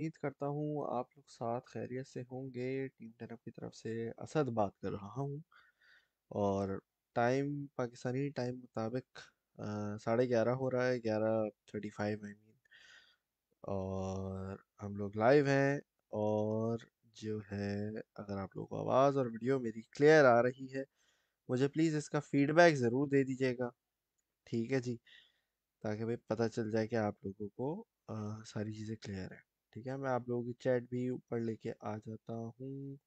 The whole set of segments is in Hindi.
उम्मीद करता हूँ आप लोग साथ खैरियत से होंगे टीम तरफ की तरफ से असद बात कर रहा हूँ और टाइम पाकिस्तानी टाइम मुताबिक साढ़े ग्यारह हो रहा है ग्यारह थर्टी फाइव आई मीन और हम लोग लाइव हैं और जो है अगर आप लोगों को आवाज़ और वीडियो मेरी क्लियर आ रही है मुझे प्लीज़ इसका फीडबैक ज़रूर दे दीजिएगा ठीक है जी ताकि भाई पता चल जाए कि आप लोगों को आ, सारी चीज़ें क्लियर हैं ठीक है मैं आप लोगों की चैट भी ऊपर लेके आ जाता हूँ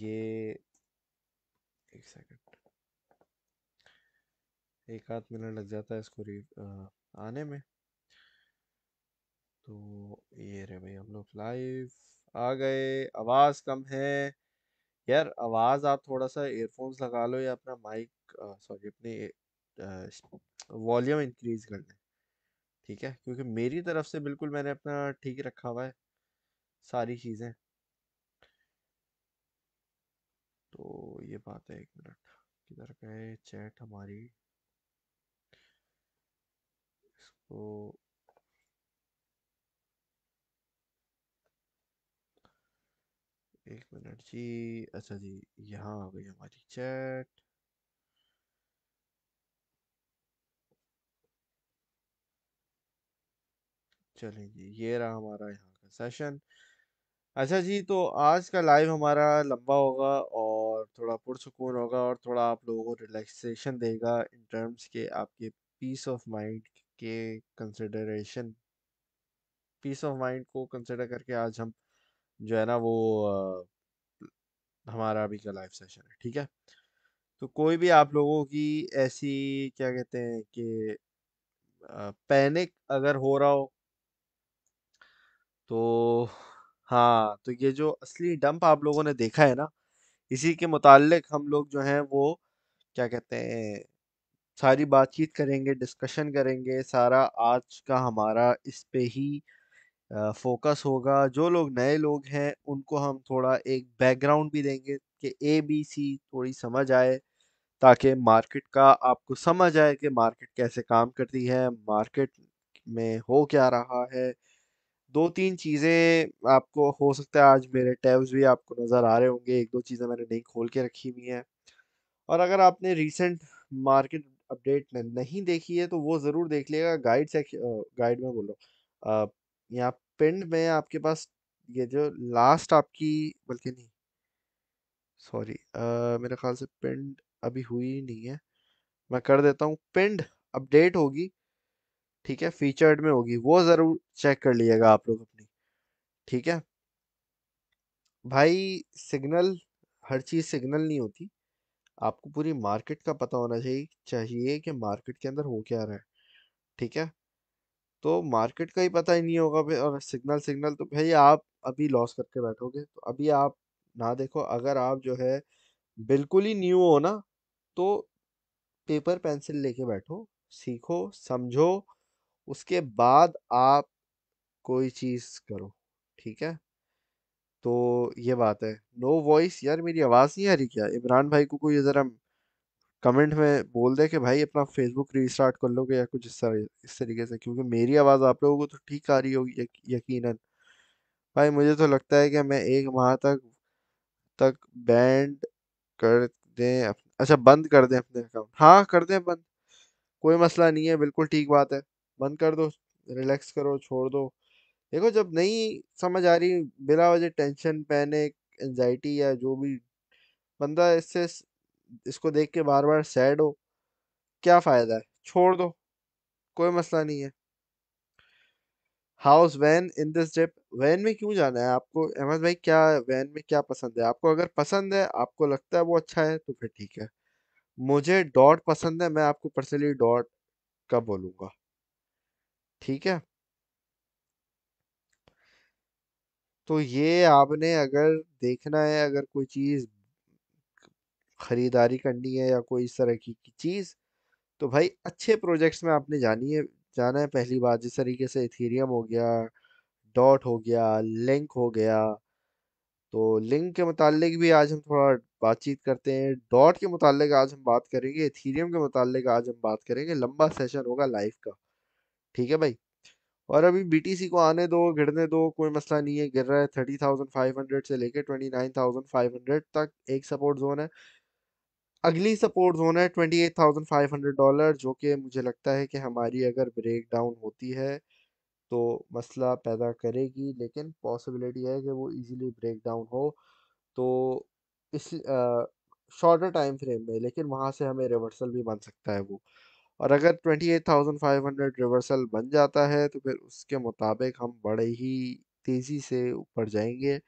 ये एक सेकंड एक आध मिनट लग जाता है इसको आने में तो ये रे भाई हम लोग लाइव आ गए आवाज़ कम है यार आवाज़ आप थोड़ा सा एयरफोन्स लगा लो या अपना माइक सॉरी अपनी वॉल्यूम इंक्रीज कर लें ठीक है क्योंकि मेरी तरफ से बिल्कुल मैंने अपना ठीक रखा हुआ है सारी चीज़ें तो ये बात है एक मिनट किधर गए चैट हमारी इसको एक मिनट जी अच्छा जी यहाँ आ गई हमारी चैट चलें जी ये रहा हमारा यहाँ का सेशन अच्छा जी तो आज का लाइव हमारा लंबा होगा और थोड़ा पुरसकून होगा और थोड़ा आप लोगों को रिलैक्सेशन देगा इन टर्म्स के आपके पीस ऑफ माइंड के कंसिडरेशन पीस ऑफ माइंड को कंसिडर करके आज हम जो है ना वो आ, हमारा अभी का लाइव सेशन है ठीक है तो कोई भी आप लोगों की ऐसी क्या कहते हैं कि पैनिक अगर हो रहा हो तो हाँ तो ये जो असली डंप आप लोगों ने देखा है ना इसी के मुताल हम लोग जो हैं वो क्या कहते हैं सारी बातचीत करेंगे डिस्कशन करेंगे सारा आज का हमारा इस पे ही फोकस होगा जो लोग नए लोग हैं उनको हम थोड़ा एक बैकग्राउंड भी देंगे कि ए बी सी थोड़ी समझ आए ताकि मार्केट का आपको समझ आए कि मार्केट कैसे काम करती है मार्केट में हो क्या रहा है दो तीन चीज़ें आपको हो सकता है आज मेरे टैब्स भी आपको नज़र आ रहे होंगे एक दो चीज़ें मैंने नहीं खोल के रखी हुई हैं और अगर आपने रिसेंट मार्केट अपडेट नहीं देखी है तो वो ज़रूर देख लिएगा गाइड सेक्श गाइड में बोलो यहाँ पिंड में आपके पास ये जो लास्ट आपकी बल्कि नहीं सॉरी मेरे ख्याल से पिंड अभी हुई नहीं है मैं कर देता हूँ पिंड अपडेट होगी ठीक है फीचर्ड में होगी वो जरूर चेक कर लीजिएगा आप लोग अपनी ठीक है भाई सिग्नल हर चीज़ सिग्नल नहीं होती आपको पूरी मार्केट का पता होना चाहिए चाहिए कि मार्केट के अंदर हो क्या रहा है ठीक है तो मार्केट का ही पता ही नहीं होगा भाई और सिग्नल सिग्नल तो भाई आप अभी लॉस करके बैठोगे तो अभी आप ना देखो अगर आप जो है बिल्कुल ही न्यू हो ना तो पेपर पेंसिल लेके बैठो सीखो समझो उसके बाद आप कोई चीज़ करो ठीक है तो ये बात है नो वॉइस यार मेरी आवाज़ नहीं आ रही क्या इमरान भाई को कोई ज़रा कमेंट में बोल दे कि भाई अपना फेसबुक रीस्टार्ट कर लोगे या कुछ इस तरह इस तरीके से क्योंकि मेरी आवाज़ आप लोगों को तो ठीक आ रही होगी यक, यकीनन भाई मुझे तो लगता है कि मैं एक माह तक तक बैंड कर दें अच्छा बंद कर दें अपने अकाउंट हाँ कर दें बंद कोई मसला नहीं है बिल्कुल ठीक बात है बंद कर दो रिलैक्स करो छोड़ दो देखो जब नहीं समझ आ रही बिना वजह टेंशन पैनिक एनजाइटी या जो भी बंदा इससे इसको देख के बार बार सैड हो क्या फ़ायदा है छोड़ दो कोई मसला नहीं है house van in this trip van में क्यों जाना है आपको अहमद भाई क्या वैन में क्या पसंद है आपको अगर पसंद है आपको लगता है वो अच्छा है तो फिर ठीक है मुझे डॉट पसंद है मैं आपको पर्सनली डॉट का बोलूँगा ठीक है तो ये आपने अगर देखना है अगर कोई चीज़ ख़रीदारी करनी है या कोई इस तरह की चीज़ तो भाई अच्छे प्रोजेक्ट्स में आपने जानी है जाना है पहली बात जिस तरीके से इथेरियम हो गया डॉट हो गया लिंक हो गया तो लिंक के मुतालिक भी आज हम थोड़ा बातचीत करते हैं डॉट के मुतालिक आज हम बात करेंगे इथेरियम के मुतालिक आज हम बात करेंगे लंबा सेशन होगा लाइफ का ठीक है भाई और अभी बी को आने दो गिरने दो कोई मसला नहीं है गिर रहा है थर्टी थाउजेंड फाइव हंड्रेड से लेके twenty nine thousand five hundred तक एक सपोर्ट जोन है अगली सपोर्ट जोन है twenty eight thousand five hundred dollar जो कि मुझे लगता है कि हमारी अगर ब्रेक डाउन होती है तो मसला पैदा करेगी लेकिन पॉसिबिलिटी है कि वो ईजिली ब्रेक डाउन हो तो इस शॉर्टर टाइम फ्रेम में लेकिन वहाँ से हमें रिवर्सल भी बन सकता है वो और अगर 28,500 रिवर्सल बन जाता है तो फिर उसके मुताबिक हम बड़े ही तेज़ी से ऊपर जाएंगे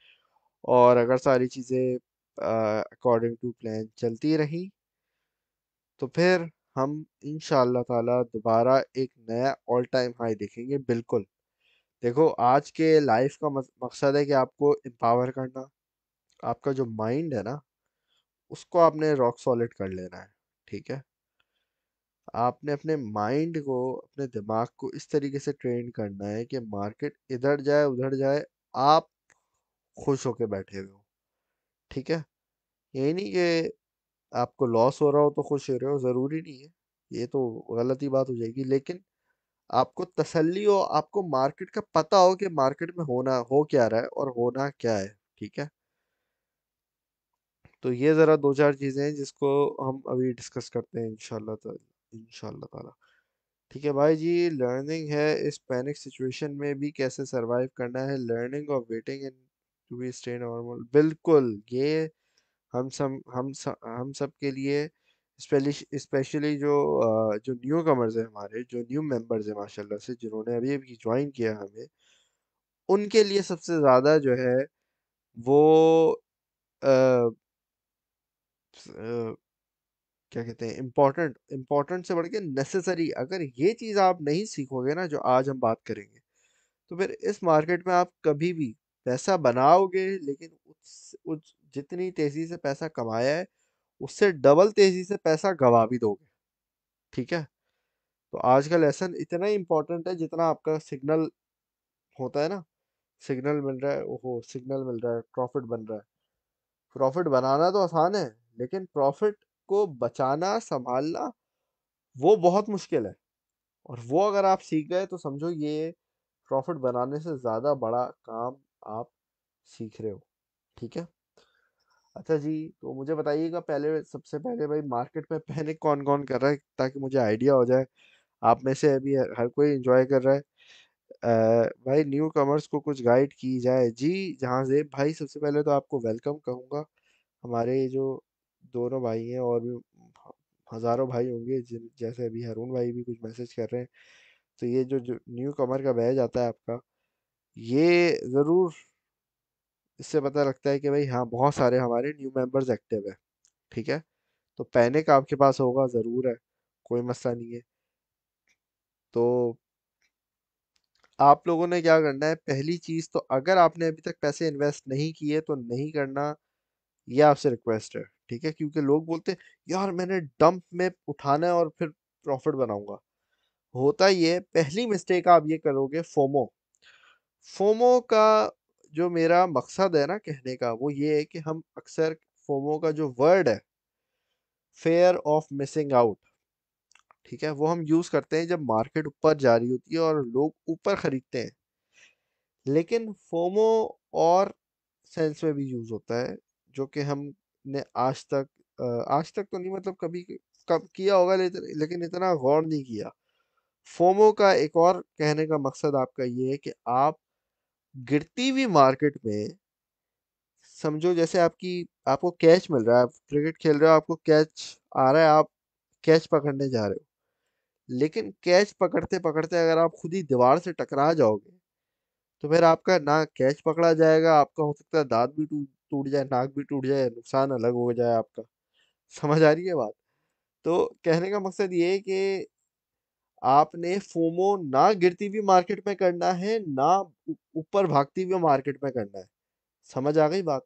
और अगर सारी चीज़ें अकॉर्डिंग टू प्लान चलती रहीं तो फिर हम इन ताला दोबारा एक नया ऑल टाइम हाई देखेंगे बिल्कुल देखो आज के लाइफ का मकसद है कि आपको एम्पावर करना आपका जो माइंड है ना उसको आपने रॉक सॉलिड कर लेना है ठीक है आपने अपने माइंड को अपने दिमाग को इस तरीके से ट्रेन करना है कि मार्केट इधर जाए उधर जाए आप खुश होके बैठे हुए हो ठीक है ये नहीं कि आपको लॉस हो रहा हो तो खुश हो रहे हो ज़रूरी नहीं है ये तो गलत ही बात हो जाएगी लेकिन आपको तसल्ली हो आपको मार्केट का पता हो कि मार्केट में होना हो क्या रहा है और होना क्या है ठीक है तो ये ज़रा दो चार चीज़ें हैं जिसको हम अभी डिस्कस करते हैं इन ताला इन ठीक है भाई जी लर्निंग है इस पैनिक सिचुएशन में भी कैसे सरवाइव करना है लर्निंग और waiting in to be stay normal बिल्कुल ये हम सब हम सब हम सब के लिए स्पेशली जो जो न्यू कमर्स हैं हमारे जो न्यू मेंबर्स हैं माशाल्लाह से जिन्होंने अभी अभी ज्वाइन किया हमें उनके लिए सबसे ज़्यादा जो है वो आ, आ, क्या कहते हैं इम्पोर्टेंट इम्पोर्टेंट से बढ़ के नेसेसरी अगर ये चीज़ आप नहीं सीखोगे ना जो आज हम बात करेंगे तो फिर इस मार्केट में आप कभी भी पैसा बनाओगे लेकिन उस, उस जितनी तेज़ी से पैसा कमाया है उससे डबल तेज़ी से पैसा गवा भी दोगे ठीक है तो आज का लेसन इतना ही इम्पोर्टेंट है जितना आपका सिग्नल होता है ना सिग्नल मिल रहा है ओहो सिग्नल मिल रहा है प्रॉफिट बन रहा है प्रॉफिट बनाना तो आसान है लेकिन प्रॉफिट को बचाना संभालना वो बहुत मुश्किल है और वो अगर आप सीख गए तो समझो ये प्रॉफिट बनाने से ज़्यादा बड़ा काम आप सीख रहे हो ठीक है अच्छा जी तो मुझे बताइएगा पहले सबसे पहले भाई मार्केट में पहने कौन कौन कर रहा है ताकि मुझे आइडिया हो जाए आप में से अभी हर कोई इंजॉय कर रहा है आ, भाई न्यू कमर्स को कुछ गाइड की जाए जी जहाँ से भाई सबसे पहले तो आपको वेलकम कहूँगा हमारे जो दोनों भाई हैं और भी हज़ारों भाई होंगे जिन जैसे अभी हरून भाई भी कुछ मैसेज कर रहे हैं तो ये जो, जो न्यू कमर का बैज आता है आपका ये ज़रूर इससे पता लगता है कि भाई हाँ बहुत सारे हमारे न्यू मेंबर्स एक्टिव हैं ठीक है तो पैनिक आपके पास होगा ज़रूर है कोई मसला नहीं है तो आप लोगों ने क्या करना है पहली चीज़ तो अगर आपने अभी तक पैसे इन्वेस्ट नहीं किए तो नहीं करना ये आपसे रिक्वेस्ट है ठीक है क्योंकि लोग बोलते हैं यार मैंने डंप में उठाना है और फिर प्रॉफिट बनाऊंगा होता ये पहली मिस्टेक आप ये करोगे फोमो फोमो का जो मेरा मकसद है ना कहने का वो ये है कि हम अक्सर फोमो का जो वर्ड है फेयर ऑफ मिसिंग आउट ठीक है वो हम यूज़ करते हैं जब मार्केट ऊपर जा रही होती है और लोग ऊपर ख़रीदते हैं लेकिन फोमो और सेंस में भी यूज़ होता है जो कि हमने आज तक आज तक तो नहीं मतलब कभी कब किया होगा लेकिन लेकिन इतना गौर नहीं किया। फोमो का एक और कहने का मकसद आपका ये है कि आप गिरती हुई मार्केट में समझो जैसे आपकी आपको कैच मिल रहा है, आप क्रिकेट खेल रहे हो, आपको कैच आ रहा है, आप कैच पकड़ने जा रहे हो। लेकिन कैच पकड़ते-पकड़ते अगर आप खुद ही दीवार से टकरा जाओगे, तो फिर आपका ना कैच पकड़ा जाएगा, आपका हो सकता है दाँत भी टूट टूट जाए नाक भी टूट जाए नुकसान अलग हो जाए आपका समझ आ रही है बात तो कहने का मकसद ये है कि आपने फोमो ना गिरती हुई मार्केट में करना है ना ऊपर भागती हुई मार्केट में करना है समझ आ गई बात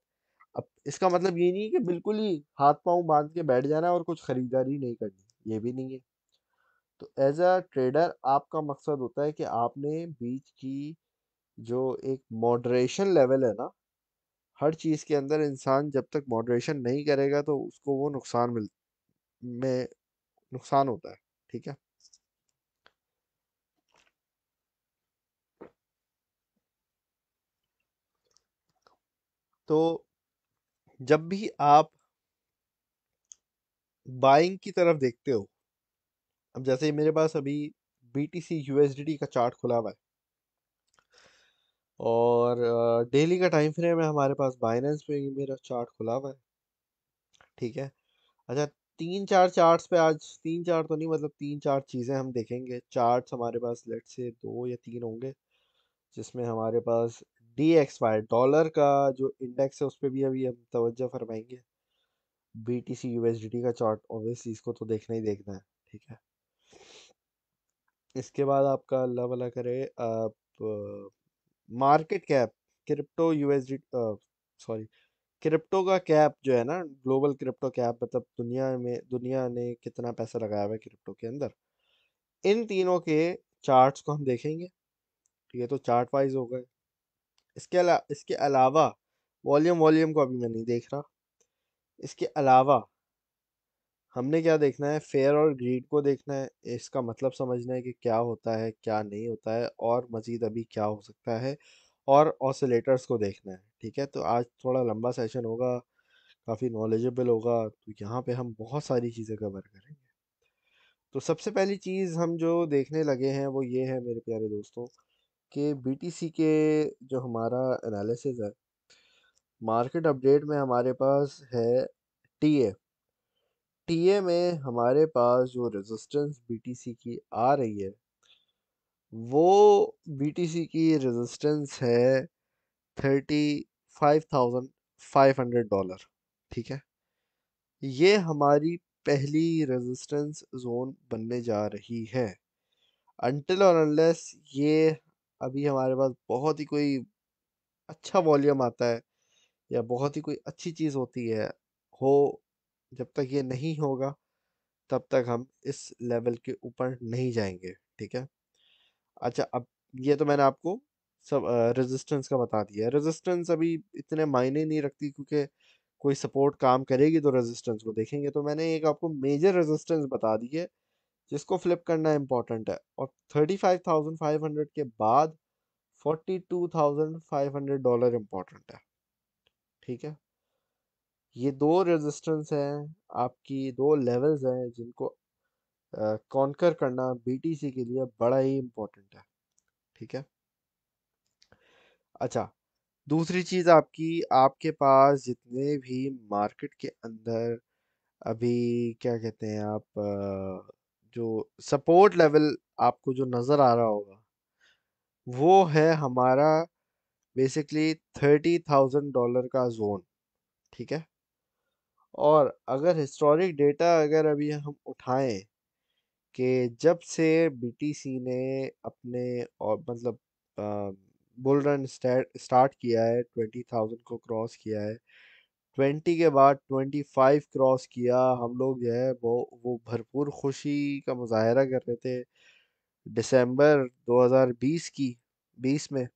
अब इसका मतलब ये नहीं कि बिल्कुल ही हाथ पांव बांध के बैठ जाना और कुछ खरीदारी नहीं करनी ये भी नहीं है तो एज अ ट्रेडर आपका मकसद होता है कि आपने बीच की जो एक मॉडरेशन लेवल है ना हर चीज़ के अंदर इंसान जब तक मॉडरेशन नहीं करेगा तो उसको वो नुकसान मिल में नुकसान होता है ठीक है तो जब भी आप बाइंग की तरफ देखते हो अब जैसे मेरे पास अभी B T C U S D T का चार्ट खुला हुआ है और डेली का टाइम फ्रेम है हमारे पास बाइनेंस पे मेरा चार्ट खुला हुआ है ठीक है अच्छा तीन चार चार्ट्स पे आज तीन चार तो नहीं मतलब तीन चार चीज़ें हम देखेंगे चार्ट्स हमारे पास लेट से दो या तीन होंगे जिसमें हमारे पास डी एक्स वाई डॉलर का जो इंडेक्स है उस पर भी अभी हम तवज्जो फरमाएंगे B T C U S D T का चार्ट ऑब्वियसली इसको तो देखना ही देखना है ठीक है इसके बाद आपका अल्लाह भला करे आप market cap crypto USD sorry crypto का कैप जो है ना ग्लोबल क्रिप्टो कैप मतलब दुनिया में दुनिया ने कितना पैसा लगाया हुआ है क्रिप्टो के अंदर इन तीनों के चार्ट्स को हम देखेंगे ये तो चार्ट वाइज हो गए इसके अला इसके अलावा वॉल्यूम वॉल्यूम को अभी मैं नहीं देख रहा इसके अलावा हमने क्या देखना है फेयर और ग्रीड को देखना है इसका मतलब समझना है कि क्या होता है क्या नहीं होता है और मज़ीद अभी क्या हो सकता है और ऑसिलेटर्स को देखना है ठीक है तो आज थोड़ा लंबा सेशन होगा काफ़ी नॉलेजेबल होगा तो यहाँ पे हम बहुत सारी चीज़ें कवर करेंगे तो सबसे पहली चीज़ हम जो देखने लगे हैं वो ये है मेरे प्यारे दोस्तों कि बी के जो हमारा एनालिसिस है मार्केट अपडेट में हमारे पास है टीए टीए में हमारे पास जो रेजिस्टेंस बीटीसी की आ रही है वो बीटीसी की रेजिस्टेंस है thirty five thousand five hundred dollar ठीक है ये हमारी पहली रेजिस्टेंस जोन बनने जा रही है अनटिल और अनलेस ये अभी हमारे पास बहुत ही कोई अच्छा वॉल्यूम आता है या बहुत ही कोई अच्छी चीज़ होती है हो जब तक ये नहीं होगा तब तक हम इस लेवल के ऊपर नहीं जाएंगे ठीक है अच्छा अब ये तो मैंने आपको सब रेजिस्टेंस का बता दिया रेजिस्टेंस अभी इतने मायने नहीं रखती क्योंकि कोई सपोर्ट काम करेगी तो रेजिस्टेंस को देखेंगे तो मैंने एक आपको मेजर रेजिस्टेंस बता दी है जिसको फ्लिप करना इम्पोर्टेंट है और thirty five thousand five hundred के बाद forty two thousand five hundred dollar important है ठीक है ये दो रेजिस्टेंस हैं आपकी दो लेवल्स हैं जिनको कॉन्कर करना बीटीसी के लिए बड़ा ही इम्पोर्टेंट है ठीक है अच्छा दूसरी चीज़ आपकी आपके पास जितने भी मार्केट के अंदर अभी क्या कहते हैं आप जो सपोर्ट लेवल आपको जो नज़र आ रहा होगा वो है हमारा बेसिकली थर्टी थाउजेंड डॉलर का जोन ठीक है और अगर हिस्टोरिक डेटा अगर अभी हम उठाएं कि जब से बीटीसी ने अपने और मतलब बुल रन स्टार्ट किया है ट्वेंटी थाउजेंड को क्रॉस किया है ट्वेंटी के बाद ट्वेंटी फाइव क्रॉस किया हम लोग जो है वो वो भरपूर खुशी का मुजाहरा कर रहे थे दिसंबर 2020 की 20 में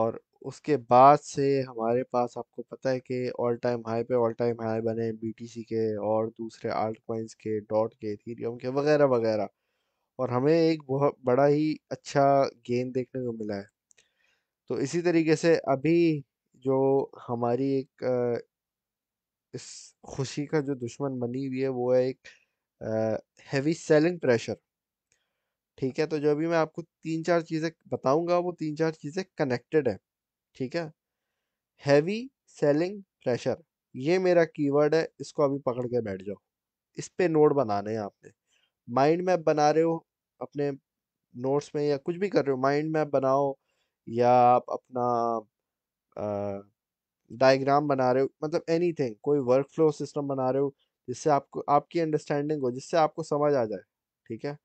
और उसके बाद से हमारे पास आपको पता है कि ऑल टाइम हाई पे ऑल टाइम हाई बने बीटीसी के और दूसरे आर्ट कॉइन्स के डॉट के थीरियम के वगैरह वगैरह और हमें एक बहुत बड़ा ही अच्छा गेन देखने को मिला है तो इसी तरीके से अभी जो हमारी एक इस खुशी का जो दुश्मन बनी हुई है वो है एक हैवी सेलिंग प्रेशर ठीक है तो जो अभी मैं आपको तीन चार चीज़ें बताऊंगा वो तीन चार चीज़ें कनेक्टेड है ठीक है हैवी सेलिंग प्रेशर ये मेरा कीवर्ड है इसको अभी पकड़ के बैठ जाओ इस पे नोट बनाने हैं आपने माइंड मैप बना रहे हो अपने नोट्स में या कुछ भी कर रहे हो माइंड मैप बनाओ या आप अपना डायग्राम बना रहे हो मतलब एनीथिंग कोई वर्क फ्लो सिस्टम बना रहे हो जिससे आपको आपकी अंडरस्टैंडिंग हो जिससे आपको समझ आ जाए ठीक है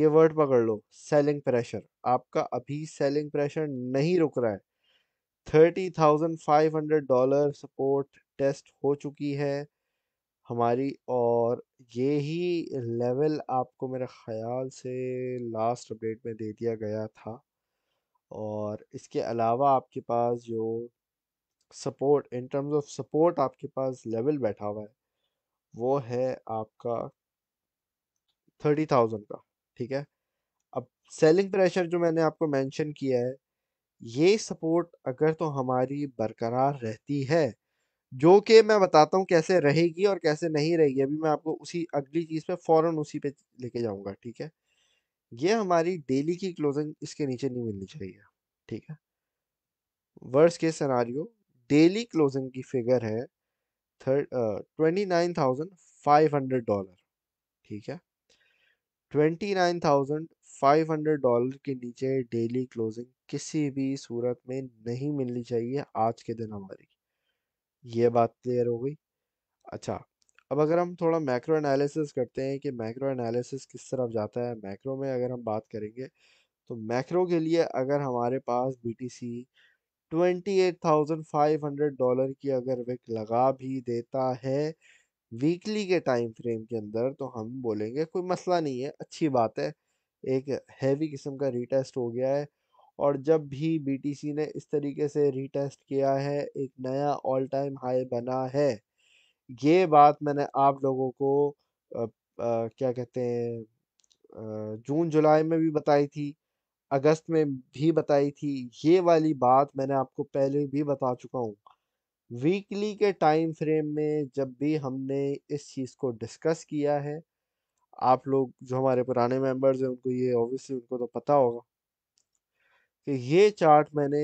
ये वर्ड पकड़ लो सेलिंग प्रेशर आपका अभी सेलिंग प्रेशर नहीं रुक रहा है thirty thousand five hundred dollar support test हो चुकी है हमारी और ये ही लेवल आपको मेरे ख़्याल से लास्ट अपडेट में दे दिया गया था और इसके अलावा आपके पास जो support in terms of support आपके पास लेवल बैठा हुआ है वो है आपका थर्टी थाउजेंड का ठीक है अब सेलिंग प्रेशर जो मैंने आपको मेंशन किया है ये सपोर्ट अगर तो हमारी बरकरार रहती है जो कि मैं बताता हूँ कैसे रहेगी और कैसे नहीं रहेगी अभी मैं आपको उसी अगली चीज़ पे फौरन उसी पे लेके जाऊँगा ठीक है ये हमारी डेली की क्लोजिंग इसके नीचे नहीं मिलनी चाहिए ठीक है वर्ष के सनारियों डेली क्लोजिंग की फिगर है third twenty nine thousand five hundred dollar ठीक है twenty nine thousand five hundred dollar के नीचे डेली क्लोजिंग किसी भी सूरत में नहीं मिलनी चाहिए आज के दिन हमारी ये बात क्लियर हो गई अच्छा अब अगर हम थोड़ा मैक्रो एनालिसिस करते हैं कि मैक्रो एनालिसिस किस तरफ जाता है मैक्रो में अगर हम बात करेंगे तो मैक्रो के लिए अगर हमारे पास B T C twenty eight thousand five hundred dollar की अगर विक लगा भी देता है वीकली के टाइम फ्रेम के अंदर तो हम बोलेंगे कोई मसला नहीं है अच्छी बात है एक हैवी किस्म का रिटेस्ट हो गया है और जब भी बी ने इस तरीके से रीटेस्ट किया है एक नया ऑल टाइम हाई बना है ये बात मैंने आप लोगों को आ, आ, क्या कहते हैं जून जुलाई में भी बताई थी अगस्त में भी बताई थी ये वाली बात मैंने आपको पहले भी बता चुका हूँ वीकली के टाइम फ्रेम में जब भी हमने इस चीज़ को डिस्कस किया है आप लोग जो हमारे पुराने मेंबर्स हैं उनको ये ऑब्वियसली उनको तो पता होगा कि ये चार्ट मैंने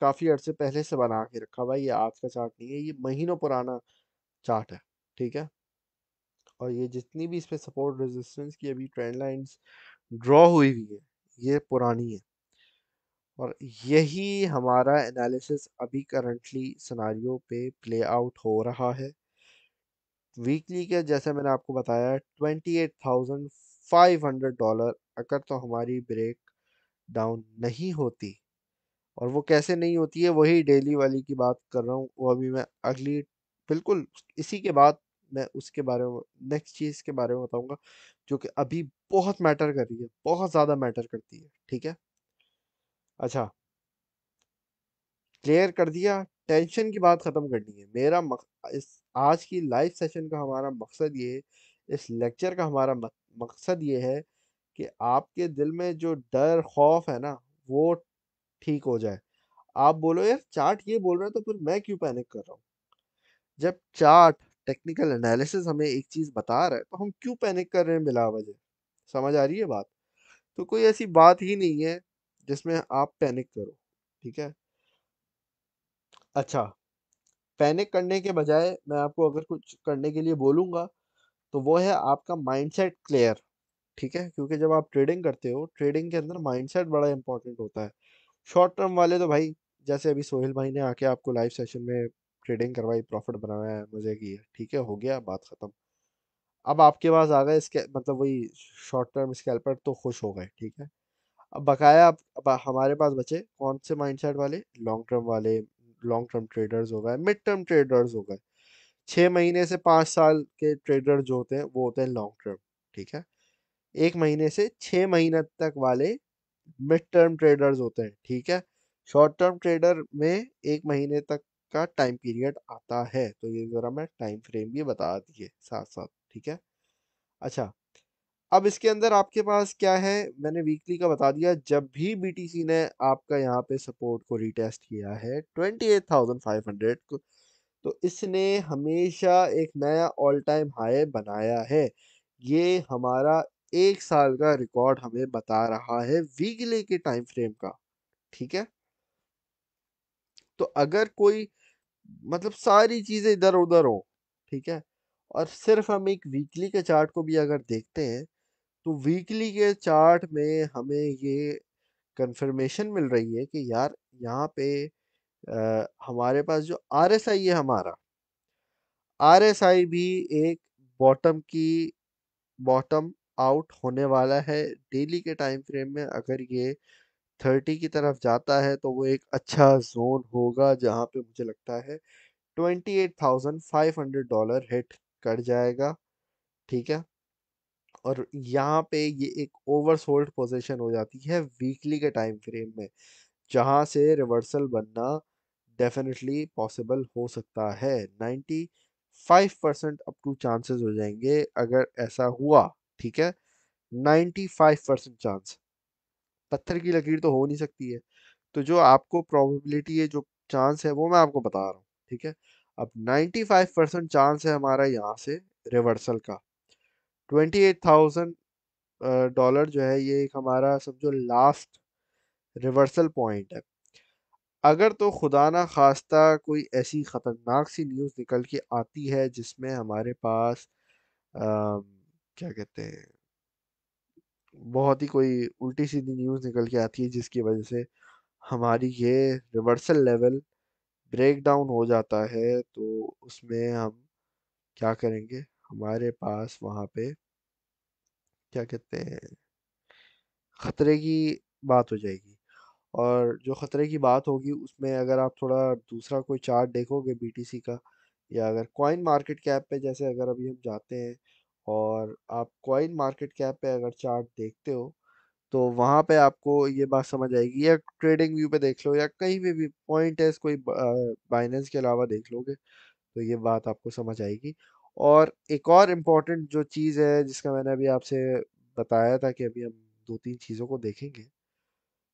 काफ़ी अर्से पहले से बना के रखा हुआ है ये आज का चार्ट नहीं है ये महीनों पुराना चार्ट है ठीक है और ये जितनी भी इस पर सपोर्ट रेजिस्टेंस की अभी ट्रेंड लाइंस ड्रॉ हुई हुई है ये पुरानी है और यही हमारा एनालिसिस अभी करंटली सिनारियों पे प्ले आउट हो रहा है वीकली के जैसे मैंने आपको बताया twenty eight thousand five hundred dollar अगर तो हमारी ब्रेक डाउन नहीं होती और वो कैसे नहीं होती है वही डेली वाली की बात कर रहा हूँ वो अभी मैं अगली बिल्कुल इसी के बाद मैं उसके बारे में नेक्स्ट चीज़ के बारे में बताऊँगा जो कि अभी बहुत मैटर कर रही है बहुत ज़्यादा मैटर करती है ठीक है अच्छा क्लियर कर दिया टेंशन की बात ख़त्म करनी है मेरा मक, इस आज की लाइव सेशन का हमारा मकसद ये इस लेक्चर का हमारा मकसद ये है कि आपके दिल में जो डर, खौफ है ना, वो ठीक हो जाए। आप बोलो यार चार्ट ये बोल रहा है तो फिर मैं क्यों पैनिक कर रहा हूँ? जब चार्ट टेक्निकल एनालिसिस हमें एक चीज़ बता रहा है तो हम क्यों पैनिक कर रहे हैं वजह समझ आ रही है बात? तो कोई ऐसी बात ही नहीं है जिसमें आप पैनिक करो, ठीक है? अच्छा, पैनिक करने के बजाय मैं आपको अगर कुछ करने के लिए बोलूँगा, तो वो है आपका माइंडसेट क्लियर। ठीक है क्योंकि जब आप ट्रेडिंग करते हो ट्रेडिंग के अंदर माइंडसेट बड़ा इंपॉर्टेंट होता है शॉर्ट टर्म वाले तो भाई जैसे अभी सोहेल भाई ने आके आपको लाइव सेशन में ट्रेडिंग करवाई प्रॉफिट बनाया है मज़े की है ठीक है हो गया बात ख़त्म अब आपके पास आ गए इसके मतलब वही शॉर्ट टर्म स्कैल्पर तो खुश हो गए ठीक है अब बकाया अब, अब हमारे पास बचे कौन से माइंडसेट वाले लॉन्ग टर्म वाले लॉन्ग टर्म ट्रेडर्स हो गए मिड टर्म ट्रेडर्स हो गए छः महीने से पाँच साल के ट्रेडर जो होते हैं वो होते हैं लॉन्ग टर्म ठीक है एक महीने से छः महीने तक वाले मिड टर्म ट्रेडर्स होते हैं ठीक है शॉर्ट टर्म ट्रेडर में एक महीने तक का टाइम पीरियड आता है तो ये ज़रा मैं टाइम फ्रेम भी बता दिए साथ साथ ठीक है अच्छा अब इसके अंदर आपके पास क्या है मैंने वीकली का बता दिया जब भी बीटीसी ने आपका यहाँ पे सपोर्ट को रिटेस्ट किया है twenty eight thousand five hundred को तो इसने हमेशा एक नया ऑल टाइम हाई बनाया है ये हमारा एक साल का रिकॉर्ड हमें बता रहा है वीकली के टाइम फ्रेम का ठीक है तो अगर कोई मतलब सारी चीजें इधर उधर हो ठीक है और सिर्फ हम एक वीकली के चार्ट को भी अगर देखते हैं तो वीकली के चार्ट में हमें ये कंफर्मेशन मिल रही है कि यार यहाँ पे आ, हमारे पास जो आर एस आई है हमारा आर एस आई भी एक बॉटम की बॉटम आउट होने वाला है डेली के टाइम फ्रेम में अगर ये थर्टी की तरफ जाता है तो वो एक अच्छा जोन होगा जहाँ पे मुझे लगता है twenty eight thousand five hundred dollar hit कर जाएगा ठीक है और यहाँ पे ये एक ओवरसोल्ड पोजीशन हो जाती है वीकली के टाइम फ्रेम में जहाँ से रिवर्सल बनना डेफिनेटली पॉसिबल हो सकता है ninety five percent up to chances हो जाएंगे अगर ऐसा हुआ ठीक है 95 परसेंट चांस पत्थर की लकीर तो हो नहीं सकती है तो जो आपको प्रोबेबिलिटी है जो चांस है वो मैं आपको बता रहा हूँ ठीक है अब 95 परसेंट चांस है हमारा यहाँ से रिवर्सल का 28,000 डॉलर जो है ये एक हमारा समझो लास्ट रिवर्सल पॉइंट है अगर तो खुदा ना खास्ता कोई ऐसी ख़तरनाक सी न्यूज़ निकल के आती है जिसमें हमारे पास आ, क्या कहते हैं बहुत ही कोई उल्टी सीधी न्यूज़ निकल के आती है जिसकी वजह से हमारी ये रिवर्सल लेवल ब्रेक डाउन हो जाता है तो उसमें हम क्या करेंगे हमारे पास वहाँ पे क्या कहते हैं ख़तरे की बात हो जाएगी और जो ख़तरे की बात होगी उसमें अगर आप थोड़ा दूसरा कोई चार्ट देखोगे बीटीसी का या अगर कॉइन मार्केट कैप पे जैसे अगर अभी हम जाते हैं और आप कॉइन मार्केट कैप पे अगर चार्ट देखते हो तो वहाँ पे आपको ये बात समझ आएगी या ट्रेडिंग व्यू पे देख लो या कहीं भी, भी पॉइंट है कोई बाइनेंस के अलावा देख लोगे तो ये बात आपको समझ आएगी और एक और इम्पॉर्टेंट जो चीज़ है जिसका मैंने अभी आपसे बताया था कि अभी हम दो तीन चीज़ों को देखेंगे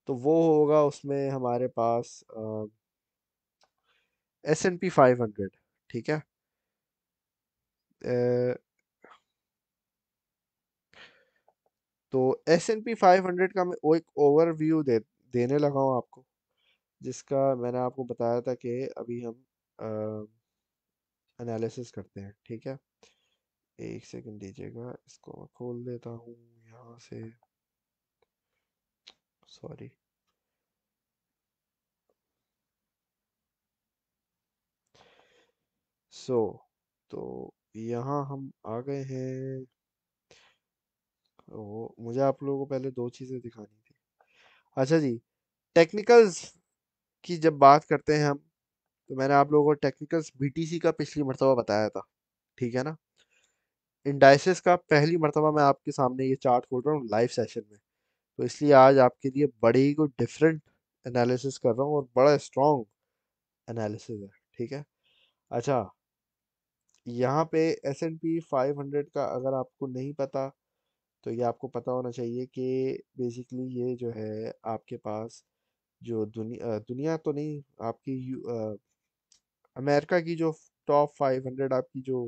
तो वो होगा उसमें हमारे पास S N P five hundred ठीक है तो S N P five hundred का मैं एक ओवरव्यू दे देने लगा हूँ आपको जिसका मैंने आपको बताया था कि अभी हम एनालिसिस करते हैं ठीक है एक सेकंड दीजिएगा इसको मैं खोल देता हूँ यहाँ से सॉरी सो so, तो यहाँ हम आ गए हैं ओ, मुझे आप लोगों को पहले दो चीज़ें दिखानी थी अच्छा जी टेक्निकल्स की जब बात करते हैं हम तो मैंने आप लोगों को टेक्निकल्स बीटीसी का पिछली मरतबा बताया था ठीक है ना इंडाइसिस का पहली मरतबा मैं आपके सामने ये चार्ट खोल रहा हूँ लाइव सेशन में तो इसलिए आज आपके लिए बड़े ही कोई डिफरेंट एनालिसिस कर रहा हूँ और बड़ा स्ट्रॉन्ग एनालिसिस है ठीक है अच्छा यहाँ पे S N P five hundred का अगर आपको नहीं पता तो ये आपको पता होना चाहिए कि बेसिकली ये जो है आपके पास जो दुनिया दुनिया तो नहीं आपकी आ, अमेरिका की जो टॉप फाइव हंड्रेड आपकी जो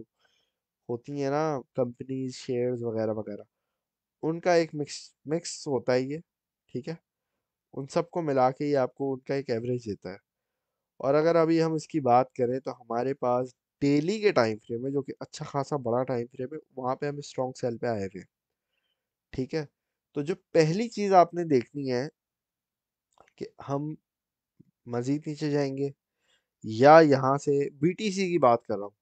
होती है ना कंपनीज शेयर्स वगैरह वगैरह उनका एक मिक्स मिक्स होता ही है ठीक है उन सबको मिला के ही आपको उनका एक एवरेज देता है और अगर अभी हम इसकी बात करें तो हमारे पास डेली के टाइम फ्रेम में जो कि अच्छा खासा बड़ा टाइम फ्रेम है वहाँ पे हम स्ट्रॉन्ग सेल पे आए हुए हैं ठीक है तो जो पहली चीज़ आपने देखनी है कि हम मज़ीद नीचे जाएंगे या यहाँ से बीटीसी की बात कर रहा हूँ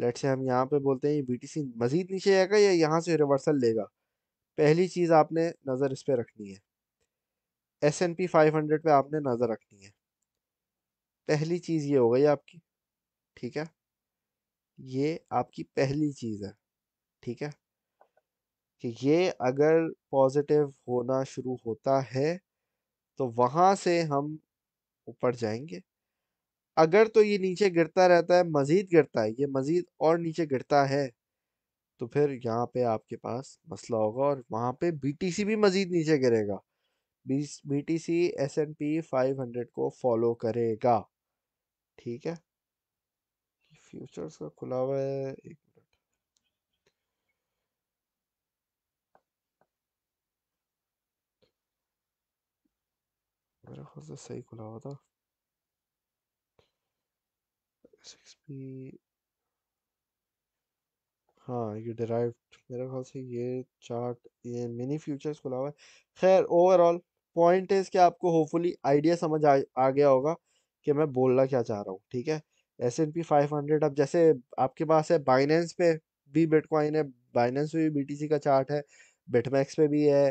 लेट से हम यहाँ पे बोलते हैं बीटीसी मज़ीद नीचे जाएगा या यहाँ से रिवर्सल लेगा पहली चीज़ आपने नज़र इस पर रखनी है S N P five hundred पर आपने नज़र रखनी है पहली चीज़ ये हो गई आपकी ठीक है ये आपकी पहली चीज़ है ठीक है कि ये अगर पॉजिटिव होना शुरू होता है तो वहाँ से हम ऊपर जाएंगे अगर तो ये नीचे गिरता रहता है मज़ीद गिरता है ये मज़ीद और नीचे गिरता है तो फिर यहाँ पे आपके पास मसला होगा और वहाँ पे बीटीसी भी मज़ीद नीचे गिरेगा बीस पी फाइव हंड्रेड को फॉलो करेगा ठीक है फ्यूचर्स का खुला हुआ है एक सही the cycle over the 6p हाँ ये डिराइव मेरे ख्याल से ये चार्ट ये मिनी फ्यूचर्स खुला हुआ है खैर ओवरऑल पॉइंट इज कि आपको होपफुली आइडिया समझ आ, आ गया होगा कि मैं बोलना क्या चाह रहा हूँ ठीक है S N P five hundred अब जैसे आपके पास है बाइनेंस पे भी बिटकॉइन है बाइनेंस पे भी बी टी सी का चार्ट है बिटमैक्स पे भी है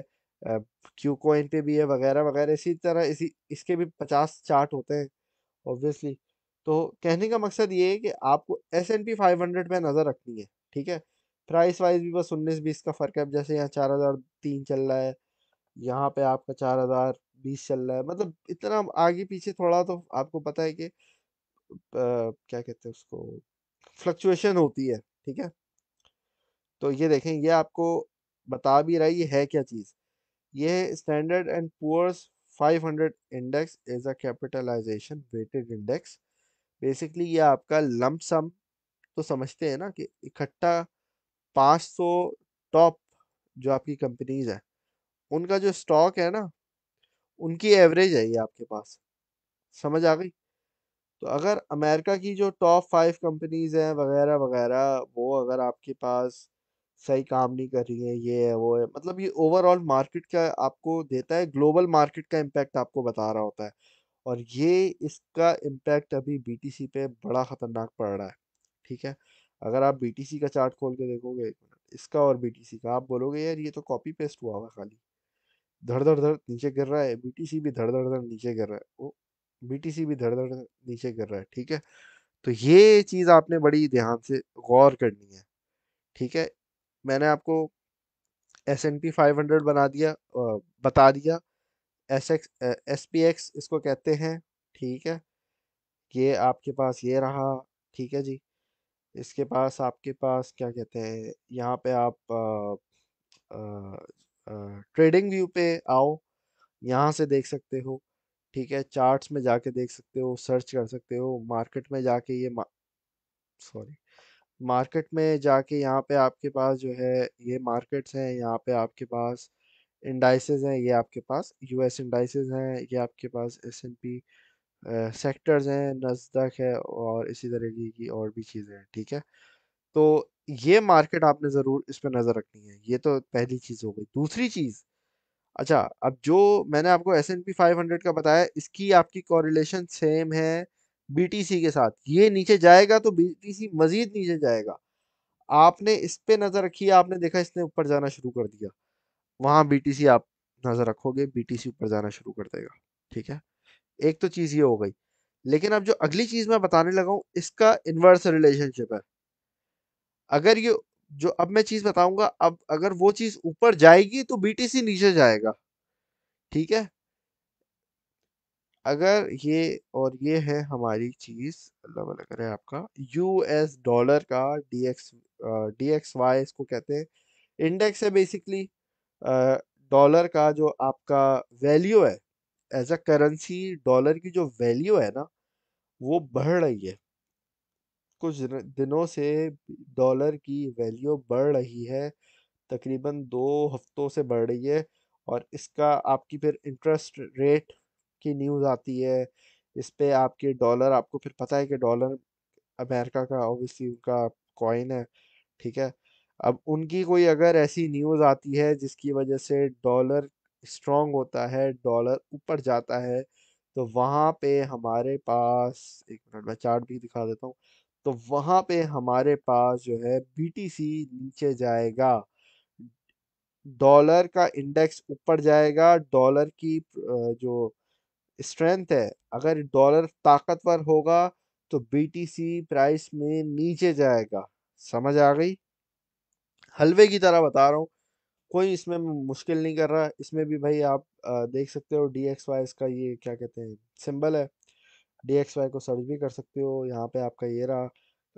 क्यू कोइन पे भी है वगैरह वगैरह इसी तरह इसी इसके भी पचास चार्ट होते हैं ऑब्वियसली तो कहने का मकसद ये है कि आपको S N P five hundred में नज़र रखनी है ठीक है प्राइस वाइज भी बस उन्नीस बीस का फ़र्क है जैसे यहाँ चार हज़ार तीन चल रहा है यहाँ पे आपका चार हज़ार बीस चल रहा है मतलब इतना आगे पीछे थोड़ा तो आपको पता है कि आ, क्या कहते हैं उसको फ्लक्चुएशन होती है ठीक है तो ये देखें ये आपको बता भी रहा है ये है क्या चीज़ ये standard and Poor's 500 index is a capitalization weighted index basically ये आपका लम्प सम तो समझते हैं ना कि इकट्ठा 500 टॉप जो आपकी कंपनीज है उनका जो स्टॉक है ना उनकी एवरेज है ये आपके पास समझ आ गई तो अगर अमेरिका की जो टॉप फाइव कंपनीज हैं वगैरह वगैरह वो अगर आपके पास सही काम नहीं कर रही है ये है वो है मतलब ये ओवरऑल मार्केट का आपको देता है ग्लोबल मार्केट का इम्पैक्ट आपको बता रहा होता है और ये इसका इम्पैक्ट अभी बीटीसी पे बड़ा ख़तरनाक पड़ रहा है ठीक है अगर आप बीटीसी का चार्ट खोल के देखोगे एक मिनट इसका और बीटीसी का आप बोलोगे यार ये तो कॉपी पेस्ट हुआ हुआ खाली धड़ धड़ धड़ नीचे गिर रहा है सी भी धड़ धड़ धड़ नीचे गिर रहा है वो सी भी धड़ धड़ नीचे गिर रहा है ठीक है तो ये चीज़ आपने बड़ी ध्यान से गौर करनी है ठीक है मैंने आपको S N P five hundred बना दिया बता दिया S X S P X इसको कहते हैं ठीक है ये आपके पास ये रहा ठीक है जी इसके पास आपके पास क्या कहते हैं यहाँ पे आप आ, आ, आ, ट्रेडिंग व्यू पे आओ यहाँ से देख सकते हो ठीक है चार्ट्स में जाके देख सकते हो सर्च कर सकते हो मार्केट में जाके ये सॉरी मार्केट में जाके यहाँ पे आपके पास जो है ये मार्केट्स हैं यहाँ पे आपके पास इंडाइसेस हैं ये आपके पास यूएस इंडाइसेस हैं ये आपके पास एस एन पी सेक्टर्स हैं नजदक है और इसी तरीके की और भी चीज़ें हैं ठीक है तो ये मार्केट आपने ज़रूर इस पर नज़र रखनी है ये तो पहली चीज़ हो गई दूसरी चीज़ अच्छा अब जो मैंने आपको S N P five hundred का बताया इसकी आपकी कॉरिलेशन सेम है बीटीसी के साथ ये नीचे जाएगा तो बीटीसी मजीद नीचे जाएगा आपने इस पे नज़र रखी आपने देखा इसने ऊपर जाना शुरू कर दिया वहां बीटीसी आप नज़र रखोगे बीटीसी ऊपर जाना शुरू कर देगा ठीक है एक तो चीज़ ये हो गई लेकिन अब जो अगली चीज़ मैं बताने लगा हूं इसका इनवर्स रिलेशनशिप है अगर ये जो अब मैं चीज़ बताऊंगा अब अगर वो चीज़ ऊपर जाएगी तो बीटीसी नीचे जाएगा ठीक है अगर ये और ये है हमारी चीज़ अल्लाह अलग करें आपका यूएस डॉलर का डीएक्स डीएक्स वाई इसको कहते हैं इंडेक्स है बेसिकली डॉलर का जो आपका वैल्यू है एज अ करेंसी डॉलर की जो वैल्यू है ना वो बढ़ रही है कुछ दिनों से डॉलर की वैल्यू बढ़ रही है तकरीबन दो हफ्तों से बढ़ रही है और इसका आपकी फिर इंटरेस्ट रेट की न्यूज़ आती है इस पर आपके डॉलर आपको फिर पता है कि डॉलर अमेरिका का ओबियसली उनका कॉइन है ठीक है अब उनकी कोई अगर ऐसी न्यूज़ आती है जिसकी वजह से डॉलर स्ट्रॉन्ग होता है डॉलर ऊपर जाता है तो वहाँ पे हमारे पास एक मिनट मैं चार्ट भी दिखा देता हूँ तो वहाँ पे हमारे पास जो है बीटीसी नीचे जाएगा डॉलर का इंडेक्स ऊपर जाएगा डॉलर की जो स्ट्रेंथ है अगर डॉलर ताकतवर होगा तो बीटीसी प्राइस में नीचे जाएगा समझ आ गई हलवे की तरह बता रहा हूँ कोई इसमें मुश्किल नहीं कर रहा इसमें भी भाई आप देख सकते हो डी एक्स वाई इसका ये क्या कहते हैं सिंबल है डी एक्स वाई को सर्च भी कर सकते हो यहाँ पे आपका ये रहा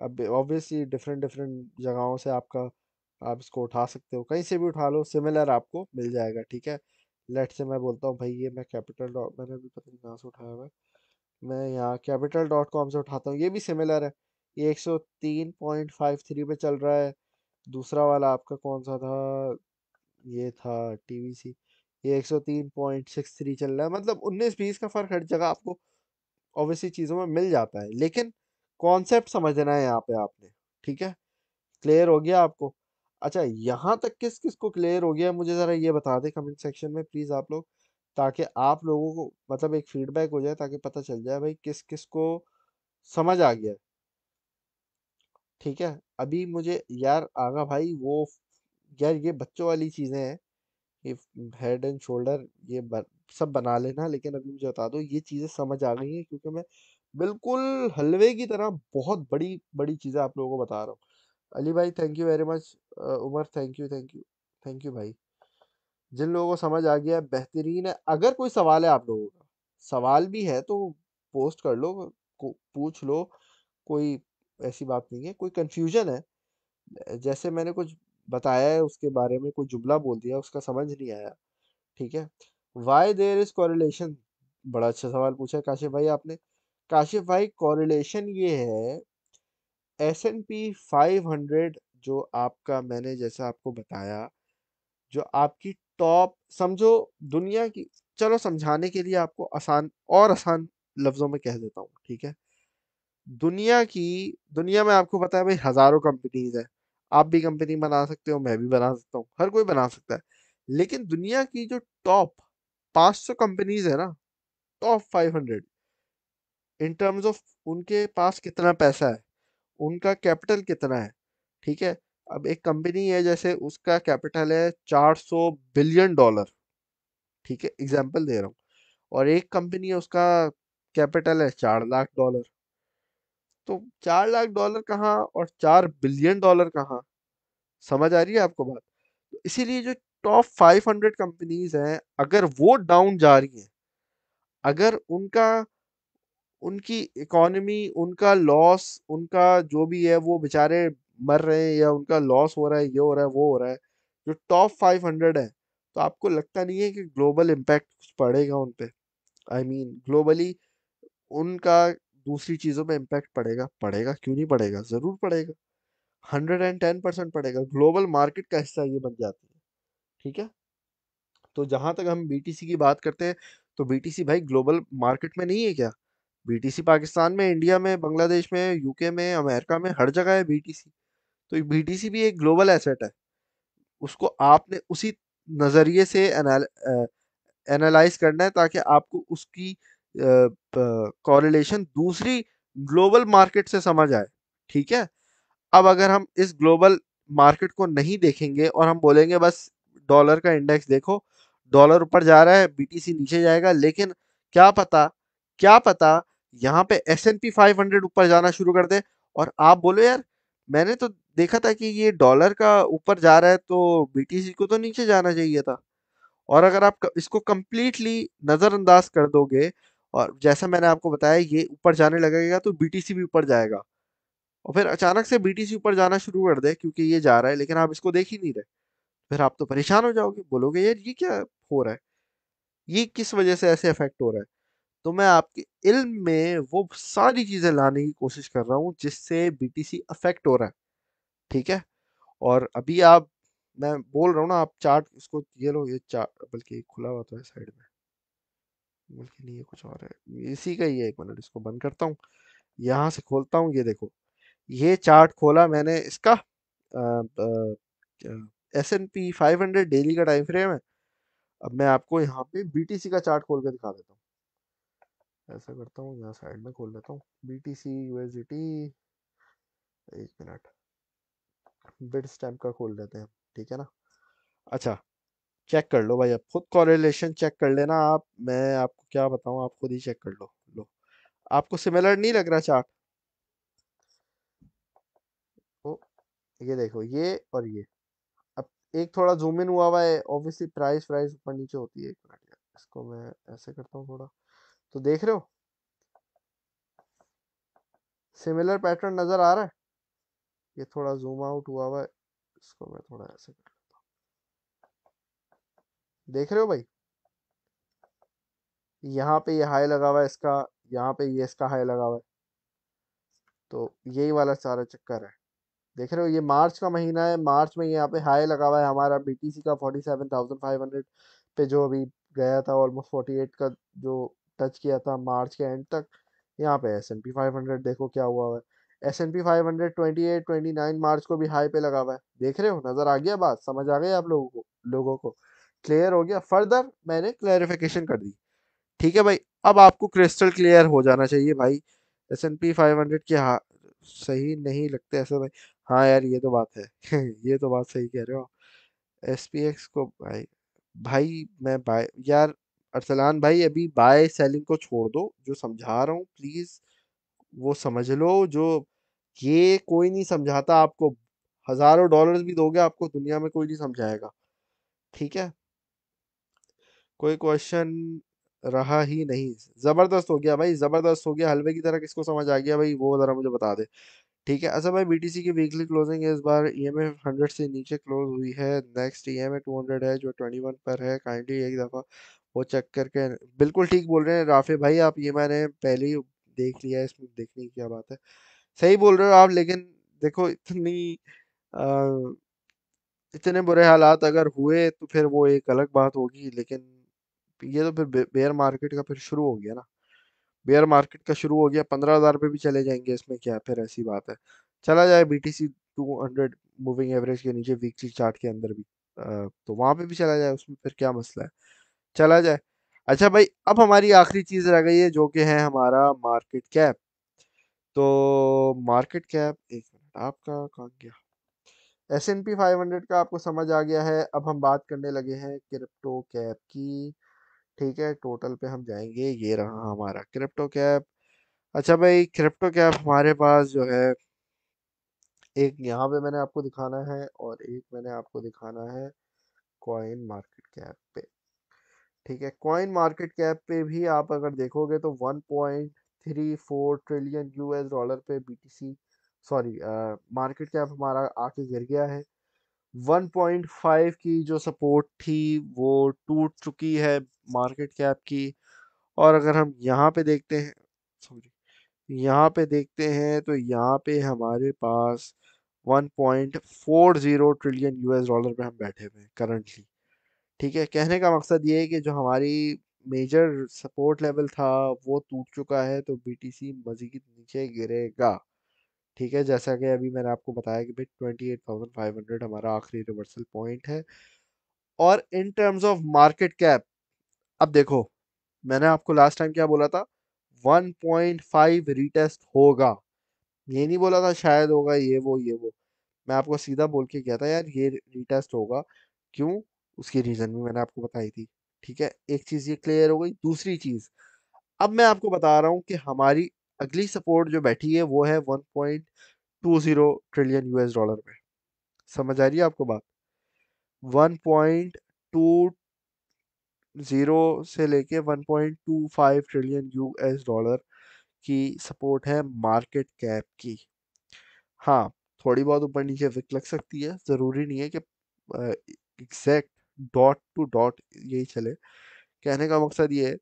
अब ऑब्वियसली डिफरेंट डिफरेंट जगहों से आपका आप इसको उठा सकते हो कहीं से भी उठा लो सिमिलर आपको मिल जाएगा ठीक है लेट से मैं बोलता हूँ भाई ये मैं कैपिटल डॉट मैंने अभी पता नहीं कहाँ से उठाया हुआ मैं यहाँ कैपिटल डॉट कॉम से उठाता हूँ ये भी सिमिलर है ये एक सौ तीन पॉइंट फाइव थ्री पे चल रहा है दूसरा वाला आपका कौन सा था ये था टी वी सी ये एक सौ तीन पॉइंट सिक्स थ्री चल रहा है मतलब उन्नीस बीस का फ़र्क हर जगह आपको ऑब्वियसली चीज़ों में मिल जाता है लेकिन कॉन्सेप्ट समझना है यहाँ पे आपने ठीक है क्लियर हो गया आपको अच्छा यहाँ तक किस किस को क्लियर हो गया मुझे ज़रा ये बता दें कमेंट सेक्शन में प्लीज़ आप लोग ताकि आप लोगों को मतलब एक फीडबैक हो जाए ताकि पता चल जाए भाई किस किस को समझ आ गया ठीक है अभी मुझे यार आगा भाई वो यार ये बच्चों वाली चीज़ें हैं ये हेड एंड शोल्डर ये सब बना लेना लेकिन अभी मुझे बता दो ये चीज़ें समझ आ गई हैं क्योंकि मैं बिल्कुल हलवे की तरह बहुत बड़ी बड़ी चीज़ें आप लोगों को बता रहा हूँ अली भाई thank you very much Umar thank you thank you thank you भाई जिन लोगों को समझ आ गया बेहतरीन है अगर कोई सवाल है आप लोगों का सवाल भी है तो पोस्ट कर लो पूछ लो कोई ऐसी बात नहीं है कोई कंफ्यूजन है जैसे मैंने कुछ बताया है उसके बारे में कोई जुमला बोल दिया उसका समझ नहीं आया ठीक है वाई देर इज कॉरिलेशन बड़ा अच्छा सवाल पूछा है काशिफ भाई आपने काशिफ भाई कॉरिलेशन ये है S N P five hundred जो आपका मैंने जैसा आपको बताया जो आपकी टॉप समझो दुनिया की चलो समझाने के लिए आपको आसान और आसान लफ्ज़ों में कह देता हूँ ठीक है दुनिया की दुनिया में आपको पता है भाई हज़ारों कंपनीज है आप भी कंपनी बना सकते हो मैं भी बना सकता हूँ हर कोई बना सकता है लेकिन दुनिया की जो टॉप 500 कंपनीज है ना टॉप 500 इन टर्म्स ऑफ उनके पास कितना पैसा है उनका कैपिटल कितना है ठीक है अब एक कंपनी है जैसे उसका कैपिटल है 400 बिलियन डॉलर ठीक है एग्जाम्पल दे रहा हूँ और एक कंपनी है उसका कैपिटल है चार लाख डॉलर तो चार लाख डॉलर कहाँ और चार बिलियन डॉलर कहाँ समझ आ रही है आपको बात तो इसीलिए जो टॉप 500 कंपनीज हैं अगर वो डाउन जा रही हैं अगर उनका उनकी इकोनमी उनका लॉस उनका जो भी है वो बेचारे मर रहे हैं या उनका लॉस हो रहा है ये हो रहा है वो हो रहा है जो टॉप फाइव हंड्रेड है तो आपको लगता नहीं है कि ग्लोबल इम्पैक्ट कुछ पड़ेगा उन पर आई मीन ग्लोबली उनका दूसरी चीज़ों में इम्पैक्ट पड़ेगा पड़ेगा क्यों नहीं पड़ेगा ज़रूर पड़ेगा हंड्रेड एंड टेन परसेंट पड़ेगा ग्लोबल मार्केट का हिस्सा ये बन जाती है ठीक है तो जहाँ तक हम बी की बात करते हैं तो बी भाई ग्लोबल मार्केट में नहीं है क्या बी पाकिस्तान में इंडिया में बांग्लादेश में यूके में अमेरिका में हर जगह है बी तो बीटीसी भी एक ग्लोबल एसेट है उसको आपने उसी नज़रिए से एनालाइज करना है ताकि आपको उसकी कॉरिलेशन दूसरी ग्लोबल मार्केट से समझ आए ठीक है अब अगर हम इस ग्लोबल मार्केट को नहीं देखेंगे और हम बोलेंगे बस डॉलर का इंडेक्स देखो डॉलर ऊपर जा रहा है बीटीसी नीचे जाएगा लेकिन क्या पता क्या पता यहाँ पे S N P five hundred ऊपर जाना शुरू कर दे और आप बोलो यार मैंने तो देखा था कि ये डॉलर का ऊपर जा रहा है तो बीटीसी को तो नीचे जाना चाहिए था और अगर आप इसको कम्प्लीटली नज़रअंदाज कर दोगे और जैसा मैंने आपको बताया ये ऊपर जाने लगेगा तो बीटीसी भी ऊपर जाएगा और फिर अचानक से बीटीसी ऊपर जाना शुरू कर दे क्योंकि ये जा रहा है लेकिन आप इसको देख ही नहीं रहे फिर आप तो परेशान हो जाओगे बोलोगे यार ये क्या हो रहा है ये किस वजह से ऐसे अफेक्ट हो रहा है तो मैं आपके इल्म में वो सारी चीज़ें लाने की कोशिश कर रहा हूँ जिससे बीटीसी अफेक्ट हो रहा है ठीक है और अभी आप मैं बोल रहा हूँ ना आप चार्ट इसको ये लो ये चार्ट बल्कि खुला हुआ तो है साइड में बल्कि नहीं ये कुछ और है इसी का ही है एक मिनट इसको बंद करता हूँ यहाँ से खोलता हूँ ये देखो ये चार्ट खोला मैंने इसका S N P five hundred daily का टाइम फ्रेम है अब मैं आपको यहाँ पे बीटीसी का चार्ट खोल के दिखा देता हूँ ऐसा करता हूँ यहाँ साइड में खोल लेता हूँ B T C U S D T एक मिनट बिट स्टैम्प का खोल लेते हैं ठीक है ना अच्छा चेक कर लो भाई आप खुद कॉरिलेशन चेक कर लेना आप मैं आपको क्या बताऊँ आप खुद ही चेक कर लो लो आपको सिमिलर नहीं लग रहा चार्ट ओ ये देखो ये और ये अब एक थोड़ा जूम इन हुआ हुआ है ऑब्वियसली प्राइस प्राइस ऊपर नीचे होती है एक मिनट इसको मैं ऐसे करता हूँ थोड़ा तो देख रहे हो सिमिलर पैटर्न नज़र आ रहा है ये थोड़ा जूम आउट हुआ हुआ है इसको मैं थोड़ा ऐसे कर लेता हूँ देख रहे हो भाई यहाँ पे ये हाई लगा हुआ है इसका यहाँ पे ये इसका हाई लगा हुआ है तो यही वाला सारा चक्कर है देख रहे हो ये मार्च का महीना है मार्च में यहाँ पे हाई लगा हुआ है हमारा बीटीसी का forty seven thousand five hundred पे जो अभी गया था ऑलमोस्ट फोर्टी एट का जो टच किया था मार्च के एंड तक यहाँ पे S N P five hundred देखो क्या हुआ है S N P five hundred twenty eight twenty nine March को भी हाई पे लगा हुआ है देख रहे हो नज़र आ गया बात समझ आ गई आप लोगों को लोगों को क्लियर हो गया फर्दर मैंने क्लैरिफिकेशन कर दी ठीक है भाई अब आपको क्रिस्टल क्लियर हो जाना चाहिए भाई S N P five hundred के हाँ सही नहीं लगते ऐसे भाई हाँ यार ये तो बात है ये तो बात सही कह रहे हो एस पी एक्स को भाई भाई मैं भाई यार अरसलान भाई अभी बाय सेलिंग को छोड़ दो जो समझा रहा हूँ प्लीज़ वो समझ लो जो ये कोई नहीं समझाता आपको हज़ारों डॉलर्स भी दोगे आपको दुनिया में कोई नहीं समझाएगा ठीक है कोई क्वेश्चन रहा ही नहीं ज़बरदस्त हो गया भाई ज़बरदस्त हो गया हलवे की तरह किसको समझ आ गया भाई वो ज़रा मुझे बता दे ठीक है अच्छा भाई बीटीसी की वीकली क्लोजिंग इस बार ई e एम से नीचे क्लोज हुई है नेक्स्ट ई एम है जो 21 पर है काइंडली एक दफ़ा वो चेक करके बिल्कुल ठीक बोल रहे हैं राफे भाई आप ये मैंने पहले ही देख लिया है इसमें देखने की क्या बात है सही बोल रहे हो आप लेकिन देखो इतनी आ, इतने बुरे हालात अगर हुए तो फिर वो एक अलग बात होगी लेकिन ये तो फिर बेयर मार्केट का फिर शुरू हो गया ना बेयर मार्केट का शुरू हो गया पंद्रह हज़ार पे भी चले जाएंगे इसमें क्या फिर ऐसी बात है चला जाए B T C two hundred moving average के नीचे वीकली चार्ट के अंदर भी आ, तो वहाँ पे भी चला जाए उसमें फिर क्या मसला है चला जाए अच्छा भाई अब हमारी आखिरी चीज़ रह गई है जो कि है हमारा मार्केट कैप तो मार्केट कैप एक मिनट आपका कहा गया S N P five hundred का आपको समझ आ गया है अब हम बात करने लगे हैं क्रिप्टो कैप की ठीक है टोटल पे हम जाएंगे ये रहा हमारा क्रिप्टो कैप अच्छा भाई क्रिप्टो कैप हमारे पास जो है एक यहाँ पे मैंने आपको दिखाना है और एक मैंने आपको दिखाना है कॉइन मार्केट कैप पे ठीक है कॉइन मार्केट कैप पे भी आप अगर देखोगे तो 1.34 ट्रिलियन यूएस डॉलर पे बीटीसी सॉरी मार्केट कैप हमारा आके गिर गया है 1.5 की जो सपोर्ट थी वो टूट चुकी है मार्केट कैप की और अगर हम यहाँ पे देखते हैं सॉरी यहाँ पे देखते हैं तो यहाँ पे हमारे पास 1.40 ट्रिलियन यूएस डॉलर पे हम बैठे हुए हैं करंटली ठीक है कहने का मकसद ये है कि जो हमारी मेजर सपोर्ट लेवल था वो टूट चुका है तो बी टी सी मजीद नीचे गिरेगा ठीक है जैसा कि अभी मैंने आपको बताया कि भाई twenty eight thousand five hundred हमारा आखिरी रिवर्सल पॉइंट है और in terms of market cap अब देखो मैंने आपको लास्ट टाइम क्या बोला था वन पॉइंट फाइव रिटेस्ट होगा ये नहीं बोला था शायद होगा ये वो ये वो मैं आपको सीधा बोल के कहता था यार ये रिटेस्ट होगा क्यों उसकी रीजन भी मैंने आपको बताई थी ठीक है एक चीज ये क्लियर हो गई दूसरी चीज अब मैं आपको बता रहा हूँ कि हमारी अगली सपोर्ट जो बैठी है वो है 1.20 ट्रिलियन यूएस डॉलर में समझ आ रही है आपको बात 1.20 से लेके 1.25 ट्रिलियन यूएस डॉलर की सपोर्ट है मार्केट कैप की हाँ थोड़ी बहुत ऊपर नीचे विक लग सकती है ज़रूरी नहीं है कि एग्जैक्ट डॉट टू डॉट यही चले कहने का मकसद ये है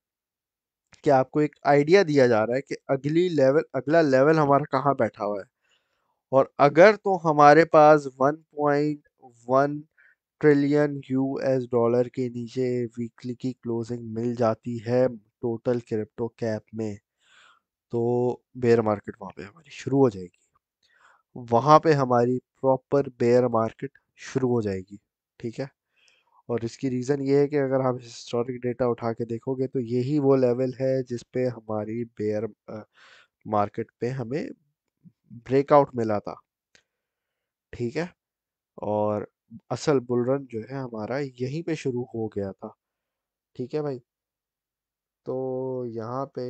कि आपको एक आइडिया दिया जा रहा है कि अगली लेवल अगला लेवल हमारा कहाँ बैठा हुआ है और अगर तो हमारे पास 1.1 ट्रिलियन यूएस डॉलर के नीचे वीकली की क्लोजिंग मिल जाती है टोटल क्रिप्टो कैप में तो बेयर मार्केट वहाँ पे हमारी शुरू हो जाएगी वहाँ पे हमारी प्रॉपर बेयर मार्केट शुरू हो जाएगी ठीक है और इसकी रीज़न ये है कि अगर आप हिस्टोरिक डेटा उठा के देखोगे तो यही वो लेवल है जिस पे हमारी बेयर मार्केट पे हमें ब्रेकआउट मिला था ठीक है और असल बुलरन जो है हमारा यहीं पे शुरू हो गया था ठीक है भाई तो यहाँ पे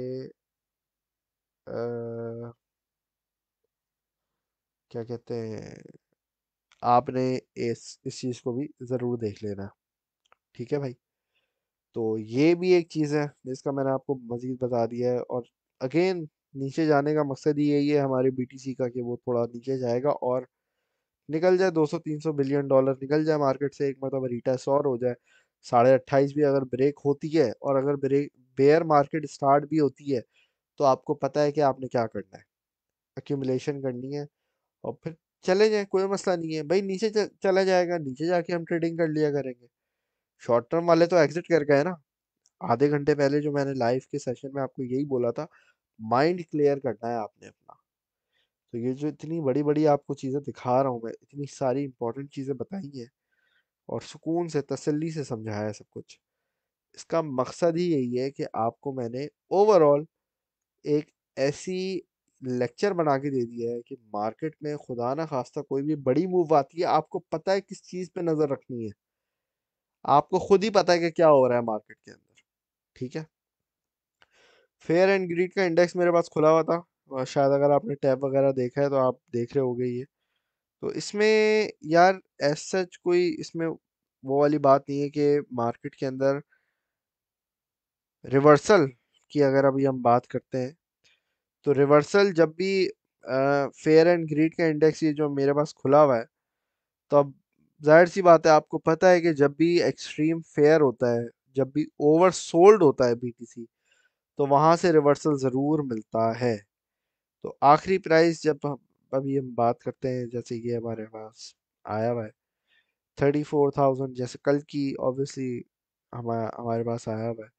आ, क्या कहते हैं आपने इस इस चीज़ को भी ज़रूर देख लेना ठीक है भाई तो ये भी एक चीज़ है जिसका मैंने आपको मज़ीद बता दिया है और अगेन नीचे जाने का मकसद ही यही है हमारे बीटीसी का कि वो थोड़ा नीचे जाएगा और निकल जाए 200-300 बिलियन डॉलर निकल जाए मार्केट से एक मतलब रिटा और हो जाए साढ़े अट्ठाईस भी अगर ब्रेक होती है और अगर ब्रेक बेयर मार्केट स्टार्ट भी होती है तो आपको पता है कि आपने क्या करना है एक्यूमलेशन करनी है और फिर चले जाए कोई मसला नहीं है भाई नीचे चला जाएगा नीचे जाके हम ट्रेडिंग कर लिया करेंगे शॉर्ट टर्म वाले तो एग्जिट कर गए ना आधे घंटे पहले जो मैंने लाइव के सेशन में आपको यही बोला था माइंड क्लियर करना है आपने अपना तो ये जो इतनी बड़ी बड़ी आपको चीज़ें दिखा रहा हूँ मैं इतनी सारी इंपॉर्टेंट चीज़ें बताई हैं और सुकून से तसल्ली से समझाया है सब कुछ इसका मकसद ही यही है कि आपको मैंने ओवरऑल एक ऐसी लेक्चर बना के दे दिया है कि मार्केट में खुदा ना खास्ता कोई भी बड़ी मूव आती है आपको पता है किस चीज़ पे नज़र रखनी है आपको खुद ही पता है कि क्या हो रहा है मार्केट के अंदर ठीक है फेयर एंड ग्रीड का इंडेक्स मेरे पास खुला हुआ था और शायद अगर आपने टैब वगैरह देखा है तो आप देख रहे हो गए ये तो इसमें यार एस सच कोई इसमें वो वाली बात नहीं है कि मार्केट के अंदर रिवर्सल की अगर अभी हम बात करते हैं तो रिवर्सल जब भी फेयर एंड ग्रीड का इंडेक्स ये जो मेरे पास खुला हुआ है तो अब जाहिर सी बात है आपको पता है कि जब भी एक्सट्रीम फेयर होता है जब भी ओवर सोल्ड होता है बीटीसी तो वहाँ से रिवर्सल ज़रूर मिलता है तो आखिरी प्राइस जब हम अभी हम बात करते हैं जैसे ये हमारे पास आया हुआ है थर्टी फोर थाउजेंड जैसे कल की ऑब्वियसली हमारा हमारे पास आया हुआ है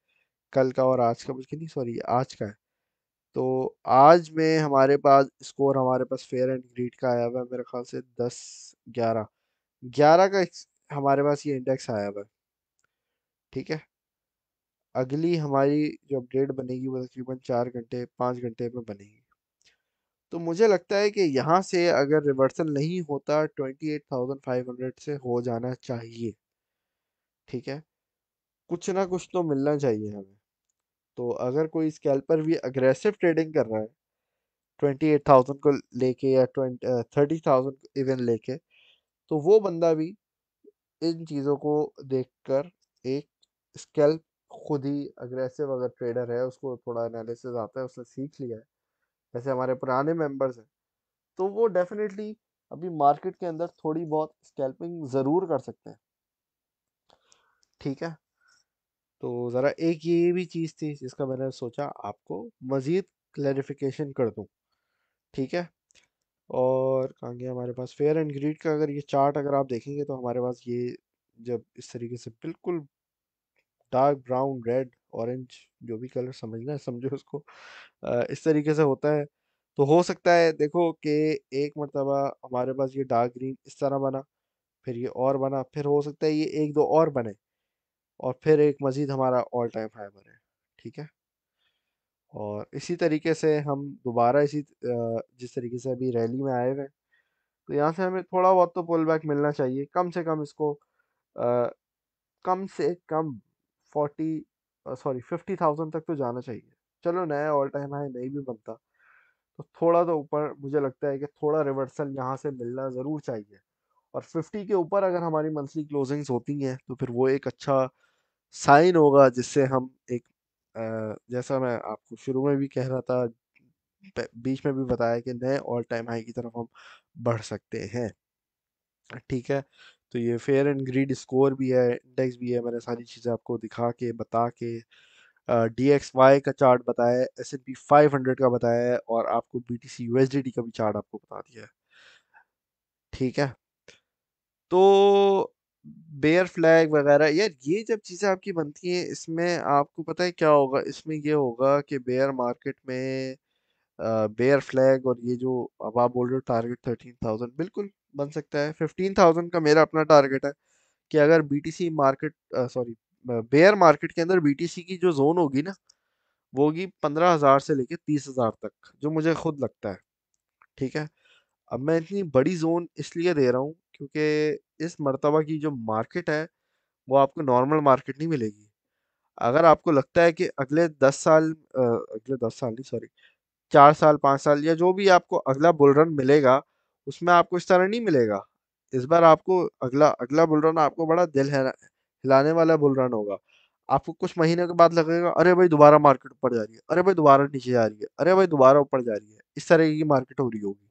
कल का और आज का बल्कि नहीं सॉरी आज का है तो आज में हमारे पास स्कोर हमारे पास फेयर एंड ग्रीड का आया हुआ है मेरे ख्याल से दस ग्यारह ग्यारह का हमारे पास ये इंडेक्स आया हुआ ठीक है अगली हमारी जो अपडेट बनेगी वो तकरीबन चार घंटे पाँच घंटे में बनेगी तो मुझे लगता है कि यहाँ से अगर रिवर्सल नहीं होता twenty eight thousand five hundred से हो जाना चाहिए ठीक है कुछ ना कुछ तो मिलना चाहिए हमें तो अगर कोई स्कैल्पर भी अग्रेसिव ट्रेडिंग कर रहा है ट्वेंटी एट थाउजेंड को लेके या ट्वेंटी थर्टी थाउजेंड इवन लेके तो वो बंदा भी इन चीज़ों को देखकर एक स्कैल्प खुद ही अग्रेसिव अगर ट्रेडर है उसको थोड़ा एनालिसिस आता है उसने सीख लिया है जैसे हमारे पुराने मेंबर्स हैं तो वो डेफिनेटली अभी मार्केट के अंदर थोड़ी बहुत स्केल्पिंग ज़रूर कर सकते हैं ठीक है तो ज़रा एक ये भी चीज़ थी जिसका मैंने सोचा आपको मज़ीद क्लैरिफिकेशन कर दूँ ठीक है और कहेंगे हमारे पास फेयर एंड ग्रीड का अगर ये चार्ट अगर आप देखेंगे तो हमारे पास ये जब इस तरीके से बिल्कुल डार्क ब्राउन रेड ऑरेंज जो भी कलर समझना है समझो उसको इस तरीके से होता है तो हो सकता है देखो कि एक मरतबा हमारे पास ये डार्क ग्रीन इस तरह बना फिर ये और बना फिर हो सकता है ये एक दो और बने और फिर एक मज़ीद हमारा ऑल टाइम हाई बने ठीक है और इसी तरीके से हम दोबारा इसी जिस तरीके से अभी रैली में आए हुए हैं तो यहाँ से हमें थोड़ा बहुत तो पुल बैक मिलना चाहिए कम से कम इसको आ, कम से कम फोर्टी सॉरी फिफ्टी थाउजेंड तक तो जाना चाहिए चलो नया ऑल टाइम हाई नहीं भी बनता तो थोड़ा तो ऊपर मुझे लगता है कि थोड़ा रिवर्सल यहाँ से मिलना ज़रूर चाहिए और फिफ्टी के ऊपर अगर हमारी मंथली क्लोजिंग्स होती हैं तो फिर वो एक अच्छा साइन होगा जिससे हम एक जैसा मैं आपको शुरू में भी कह रहा था, बीच में भी बताया कि नए ऑल टाइम हाई की तरफ हम बढ़ सकते हैं। ठीक है? तो ये फेयर एंड ग्रीड स्कोर भी है, इंडेक्स भी है, मैंने सारी चीज़ें आपको दिखा के, बता के डी एक्स वाई का चार्ट बताया S N P five hundred का बताया है और आपको बी टी डी यूएसडीटी का भी चार्ट आपको बता दिया है। ठीक है? तो बेयर फ्लैग वगैरह यार ये जब चीज़ें आपकी बनती हैं इसमें आपको पता है क्या होगा? इसमें ये होगा कि बेयर मार्केट में बेयर फ्लैग और ये जो अब आप बोल रहे हो टारगेट थर्टीन थाउजेंड बिल्कुल बन सकता है फिफ्टीन थाउजेंड का मेरा अपना टारगेट है कि अगर BTC market sorry bear market के अंदर बीटीसी की जो ज़ोन होगी ना, वो होगी पंद्रह हज़ार से लेके हजार तक, जो मुझे खुद लगता है। ठीक है? अब मैं इतनी बड़ी ज़ोन इसलिए दे रहा हूँ क्योंकि इस मरतबा की जो मार्केट है वो आपको नॉर्मल मार्केट नहीं मिलेगी अगर आपको लगता है कि अगले दस साल अगले दस साल नहीं सॉरी चार साल पाँच साल या जो भी आपको अगला बुलरन मिलेगा उसमें आपको इस तरह नहीं मिलेगा इस बार आपको अगला अगला बुलरन आपको बड़ा दिल हिलाने वाला बुलरन होगा आपको कुछ महीने के बाद लगेगा अरे भाई दोबारा मार्केट ऊपर जा रही है अरे भाई दोबारा नीचे जा रही है अरे भाई दोबारा ऊपर जा रही है इस तरह की मार्केट हो रही होगी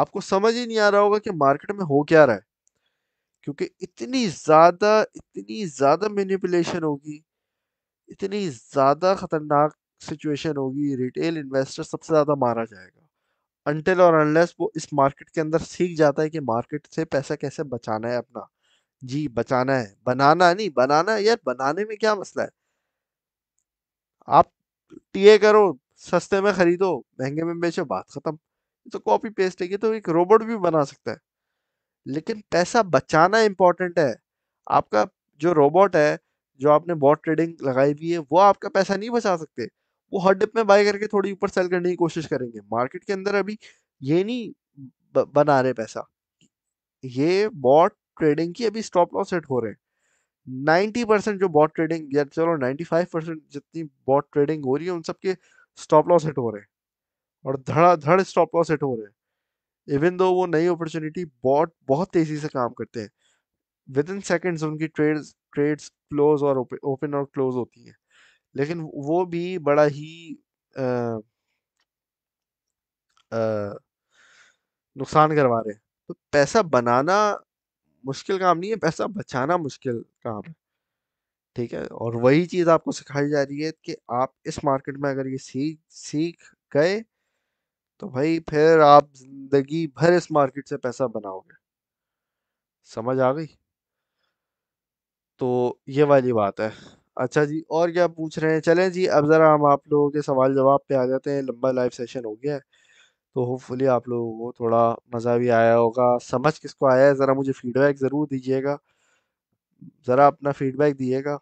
आपको समझ ही नहीं आ रहा होगा कि मार्केट में हो क्या रहा है क्योंकि इतनी ज़्यादा इतनी ज़्यादा मैनिपुलेशन होगी इतनी ज़्यादा ख़तरनाक सिचुएशन होगी रिटेल इन्वेस्टर सबसे ज़्यादा मारा जाएगा अनटिल और अनलेस वो इस मार्केट के अंदर सीख जाता है कि मार्केट से पैसा कैसे बचाना है अपना जी बचाना है बनाना नहीं बनाना है यार बनाने में क्या मसला है आप टीए करो सस्ते में खरीदो महंगे में बेचो बात ख़त्म तो कॉपी पेस्ट है ये तो एक रोबोट भी बना सकता है लेकिन पैसा बचाना इंपॉर्टेंट है आपका जो रोबोट है जो आपने बॉट ट्रेडिंग लगाई हुई है वो आपका पैसा नहीं बचा सकते वो हर डिप में बाय करके थोड़ी ऊपर सेल करने की कोशिश करेंगे मार्केट के अंदर अभी ये नहीं बना रहे पैसा ये बॉट ट्रेडिंग की अभी स्टॉप लॉस सेट हो रहे हैं नाइन्टी परसेंट जो बॉट ट्रेडिंग या चलो नाइन्टी फाइव परसेंट जितनी बॉट ट्रेडिंग हो रही है उन सबके स्टॉप लॉस सेट हो रहे हैं और धड़ाधड़ स्टॉप लॉस हिट हो रहे हैं इवन दो वो नई अपॉर्चुनिटी बहुत बहुत तेजी से काम करते हैं विद इन सेकेंड्स उनकी ट्रेड्स ट्रेड्स क्लोज और ओपन और क्लोज होती हैं लेकिन वो भी बड़ा ही नुकसान करवा रहे हैं तो पैसा बनाना मुश्किल काम नहीं है पैसा बचाना मुश्किल काम है ठीक है और वही चीज़ आपको सिखाई जा रही है कि आप इस मार्केट में अगर ये सीख सीख गए तो भाई फिर आप जिंदगी भर इस मार्केट से पैसा बनाओगे समझ आ गई तो ये वाली बात है अच्छा जी और क्या पूछ रहे हैं चलें जी अब ज़रा हम आप लोगों के सवाल जवाब पे आ जाते हैं लंबा लाइव सेशन हो गया है तो होपफुली आप लोगों को थोड़ा मज़ा भी आया होगा समझ किसको आया है ज़रा मुझे फीडबैक ज़रूर दीजिएगा ज़रा अपना फीडबैक दीजिएगा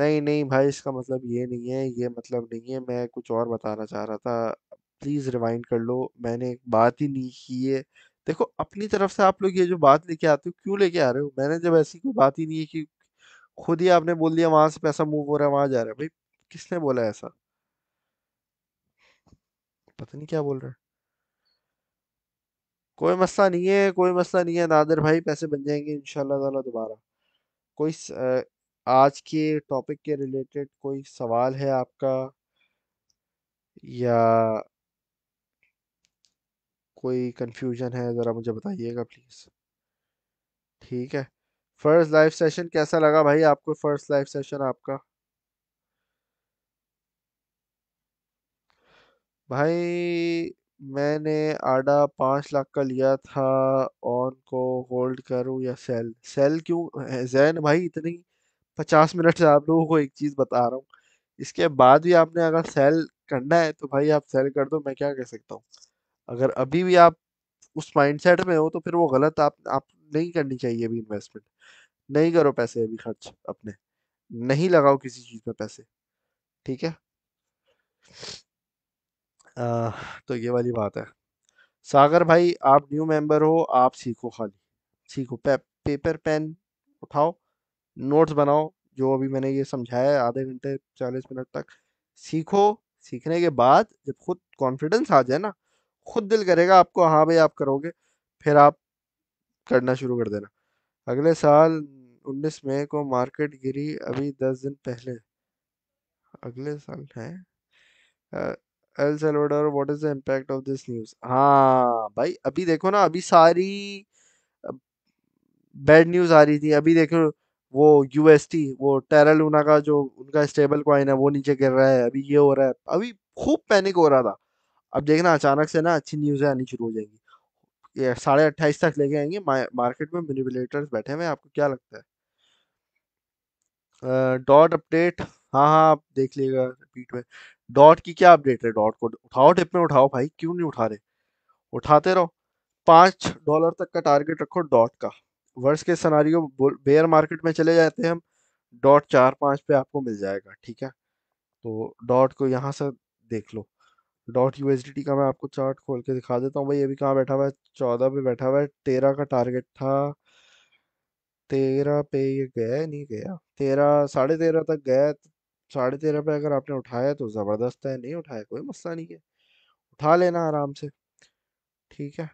नहीं नहीं भाई इसका मतलब ये नहीं है ये मतलब नहीं है मैं कुछ और बताना चाह रहा था प्लीज़ रिवाइंड कर लो मैंने एक बात ही नहीं की है देखो अपनी तरफ से आप लोग ये जो बात लेके आते हो क्यों लेके आ रहे हो मैंने जब ऐसी कोई बात ही नहीं है कि खुद ही आपने बोल दिया वहां से पैसा मूव हो रहा है वहां जा रहा है भाई किसने बोला ऐसा पता नहीं क्या बोल रहा है कोई मसला नहीं है कोई मसला नहीं है नादर भाई पैसे बन जाएंगे इनशाला दोबारा कोई आज के टॉपिक के रिलेटेड कोई सवाल है आपका या कोई कंफ्यूजन है ज़रा मुझे बताइएगा प्लीज़ ठीक है फर्स्ट लाइव सेशन कैसा लगा भाई आपको फर्स्ट लाइव सेशन आपका भाई मैंने आडा पाँच लाख का लिया था ऑन को होल्ड करूं या सेल सेल क्यों जैन भाई इतनी पचास मिनट से आप लोगों को एक चीज़ बता रहा हूँ इसके बाद भी आपने अगर सेल करना है तो भाई आप सेल कर दो मैं क्या कह सकता हूँ अगर अभी भी आप उस माइंडसेट में हो तो फिर वो गलत आप आप नहीं करनी चाहिए अभी इन्वेस्टमेंट नहीं करो पैसे अभी खर्च अपने नहीं लगाओ किसी चीज में पैसे ठीक है आ, तो ये वाली बात है सागर भाई आप न्यू मेंबर हो आप सीखो खाली सीखो पे, पेपर पेन उठाओ नोट्स बनाओ जो अभी मैंने ये समझाया आधे घंटे चालीस मिनट तक सीखो सीखने के बाद जब खुद कॉन्फिडेंस आ जाए ना खुद दिल करेगा आपको हाँ भाई आप करोगे फिर आप करना शुरू कर देना अगले साल 19 मई को मार्केट गिरी अभी 10 दिन पहले अगले साल है El Salvador what is the impact of this news हाँ भाई अभी देखो ना अभी सारी बैड न्यूज़ आ रही थी अभी देखो वो यूएसटी वो टेरा लूना का जो उनका स्टेबल कॉइन है वो नीचे गिर रहा है अभी ये हो रहा है अभी खूब पैनिक हो रहा था अब देखना अचानक से ना अच्छी न्यूज़ें आनी शुरू हो जाएंगी ये साढ़े अट्ठाईस तक लेके आएंगे मार्केट में मैनिपुलेटर्स बैठे हुए आपको क्या लगता है डॉट अपडेट हाँ हाँ आप देख लीजिएगा रिपीट में डॉट की क्या अपडेट है डॉट को उठाओ टिप में उठाओ भाई क्यों नहीं उठा रहे उठाते रहो पाँच डॉलर तक का टारगेट रखो डॉट का वर्ष के सनारी बेयर मार्केट में चले जाते हैं हम डॉट चार पाँच पे आपको मिल जाएगा ठीक है तो डॉट को यहाँ से देख लो डॉट यू का मैं आपको चार्ट खोल के दिखा देता हूँ भाई अभी कहाँ बैठा हुआ है चौदह पे बैठा हुआ है तेरह का टारगेट था तेरह पे ये गया नहीं गया तेरह साढ़े तेरह तक गया साढ़े तेरह पे अगर आपने उठाया तो ज़बरदस्त है नहीं उठाया कोई मसला नहीं है उठा लेना आराम से ठीक है